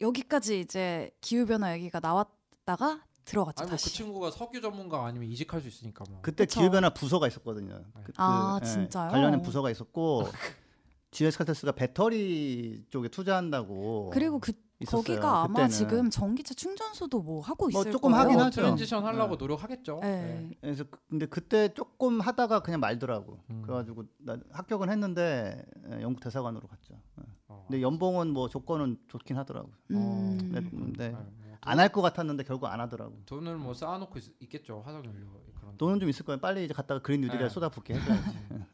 B: 여기까지 이제 기후 변화 얘기가 나왔다가 들어갔죠. 아니, 뭐 그
A: 다시. 그 친구가 석유 전문가 아니면 이직할 수 있으니까 뭐. 그때
C: 기후 변화 부서가 있었거든요. 네. 그, 아 그, 예, 진짜요? 예, 관련된 부서가 있었고 GS 칼텍스가 배터리 쪽에 투자한다고. 그리고 그 있었어요. 거기가 아마 그때는. 지금
B: 전기차 충전소도 뭐 하고 뭐 있을 뭐 조금 거예요. 하긴 하죠. 트랜지션 하려고 네. 노력하겠죠. 네. 네.
C: 그래서 그, 근데 그때 조금 하다가 그냥 말더라고. 음. 그래가지고 나 합격은 했는데 영국 예, 대사관으로 갔죠. 예. 어, 근데 연봉은 뭐 조건은 좋긴 하더라고. 음. 예. 네. 근데 아, 뭐 안할 것 같았는데 결국 안 하더라고.
A: 돈을 뭐 쌓아놓고 있, 겠죠 화석연료 그런. 돈은
C: 좀 있을 거예요. 빨리 이제 갔다가 그린 뉴딜에 쏟아붓게 [laughs]
A: 해야지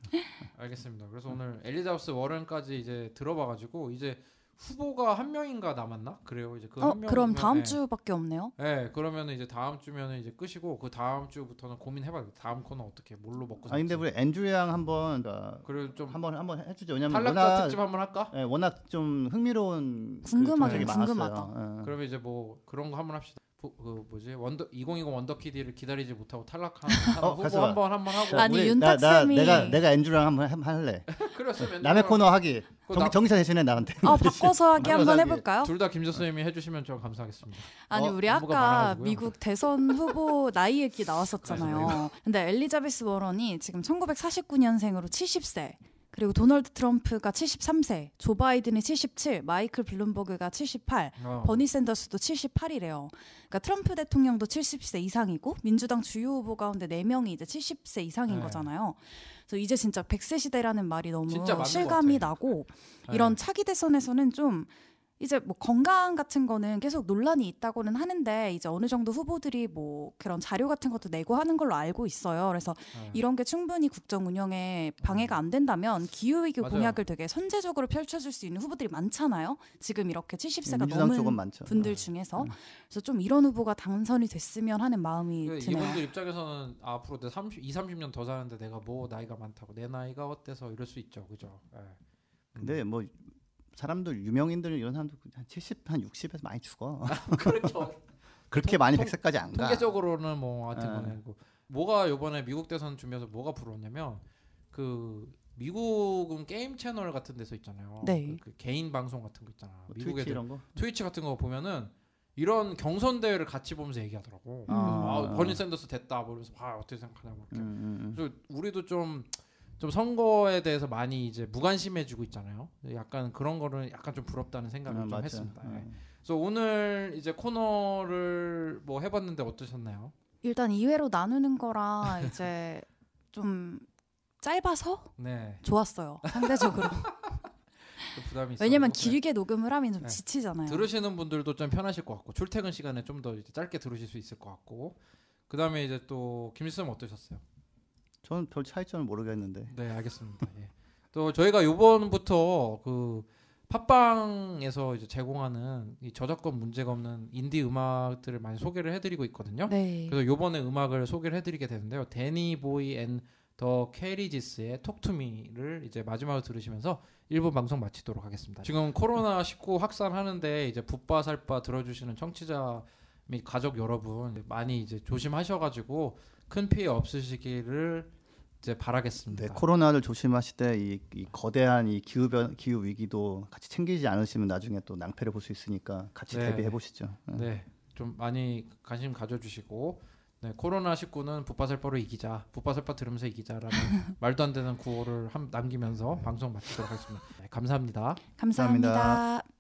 A: 알겠습니다. 그래서 오늘 엘리자베스 워런까지 이제 들어봐가지고 이제 후보가 한 명인가 남았나? 그래요. 이제 그 어, 명. 그럼 다음 네. 주밖에 없네요. 네, 그러면 이제 다음 주면은 이제 끝이고 그 다음 주부터는 고민해봐야다음 코너 어떻게 뭘로 먹고. 아 근데
C: 우리 앤드양 한번 그래좀 한번 한번 해주죠. 왜냐면 탈락자 워낙, 특집 한번 할까? 네, 워낙 좀 흥미로운 궁금하게 그 궁금하다. 네.
A: 그러면 이제 뭐 그런 거 한번 합시다. 그 뭐지 원더 2020 원더키디를 기다리지 못하고 탈락한 [laughs] 어, 후보 한번 한번 하고 아니 윤탁 쌤이 내가 내가
C: 엔주랑 한번 할래 [laughs] 그렇습니 남의 코너 하기 그 정, 정기사
A: 대신에 나한테 어 바꿔서 하기 한번 해볼까요? 둘 다 김조 쌤이 해주시면 저 감사하겠습니다
B: 아니 어, 우리 아까 많아가지고요. 미국 대선 후보 [laughs] 나이 얘기 나왔었잖아요 아, 근데 엘리자베스 워런이 지금 1949년생으로 70세 그리고 도널드 트럼프가 73세, 조 바이든이 77, 마이클 블룸버그가 78, 어. 버니 샌더스도 78이래요. 그러니까 트럼프 대통령도 70세 이상이고 민주당 주요 후보 가운데 4명이 이제 70세 이상인 네. 거잖아요. 그래서 이제 진짜 100세 시대라는 말이 너무 실감이 나고 네. 이런 차기 대선에서는 좀 이제 뭐 건강 같은 거는 계속 논란이 있다고는 하는데 이제 어느 정도 후보들이 뭐 그런 자료 같은 것도 내고 하는 걸로 알고 있어요. 그래서 네. 이런 게 충분히 국정 운영에 방해가 안 된다면 기후위기 공약을 되게 선제적으로 펼쳐줄 수 있는 후보들이 많잖아요. 지금 이렇게 70세가 넘은 분들 네. 중에서 음. 그래서 좀 이런 후보가 당선이 됐으면 하는 마음이 그 드네요. 이분들
A: 입장에서는 앞으로 내 30, 2, 30년 더 사는데 내가 뭐 나이가 많다고 내 나이가 어때서 이럴 수 있죠, 그죠? 네. 근데
C: 뭐 사람들 유명인들 이런 사람들 한 70, 한 60에서 많이 죽어. 아, 그렇죠. [laughs] 그렇게 통, 많이 통, 1 0세까지안 가. 통계적으로는 뭐 예. 하여튼 네. 뭐
A: 고 뭐 뭐가 이번에 미국 대선 준비해서 뭐가 부러웠냐면 그 미국은 게임 채널 같은 데서 있잖아요. 네. 그, 그 개인 방송 같은 거 있잖아. 뭐, 미국에 트위치 트위치 같은 거 보면은 이런 경선 대회를 같이 보면서 얘기하더라고. 음. 아, 버니 샌더스 됐다. 그러면서 뭐 봐 어떻게 생각하냐고 이렇게. 음, 음, 음. 그래서 우리도 좀좀 선거에 대해서 많이 이제 무관심해지고 있잖아요. 약간 그런 거는 약간 좀 부럽다는 생각을 아, 좀 했습니다. 네. 그래서 오늘 이제 코너를 뭐 해봤는데 어떠셨나요?
B: 일단 2회로 나누는 거라 이제 [laughs] 좀 짧아서 네. 좋았어요. 상대적으로.
A: [laughs] 왜냐면 네.
B: 길게 녹음을 하면 좀 네. 지치잖아요.
A: 들으시는 분들도 좀 편하실 것 같고 출퇴근 시간에 좀 더 짧게 들으실 수 있을 것 같고 그다음에 이제 또 김일성 어떠셨어요? 저는 별 차이점을 모르겠는데. 네, 알겠습니다. 예. 또 저희가 요번부터 그 팟빵에서 이제 제공하는 이 저작권 문제가 없는 인디 음악들을 많이 소개를 해드리고 있거든요. 네. 그래서 요번에 음악을 소개를 해드리게 되는데요. 데니 보이 앤 더 캐리지스의 톡투미를 이제 마지막으로 들으시면서 1부 방송 마치도록 하겠습니다. 네. 지금 코로나19 확산하는데 이제 붓바살바 들어주시는 청취자 및 가족 여러분 많이 이제 조심하셔가지고 큰 피해 없으시기를 이제 바라겠습니다. 네,
C: 코로나를 조심하실 때이 이 거대한 이 기후 변 기후 위기도 같이 챙기지 않으시면 나중에 또 낭패를 볼 수 있으니까 같이 네. 대비해 보시죠.
A: 네. 네. 좀 많이 관심 가져주시고 네, 코로나 19는 붓바살파로 이기자, 붓바살파 들으면서 이기자라는 [laughs] 말도 안 되는 구호를 함, 남기면서 네. 방송 마치도록 하겠습니다. 네, 감사합니다.
B: 감사합니다. 감사합니다.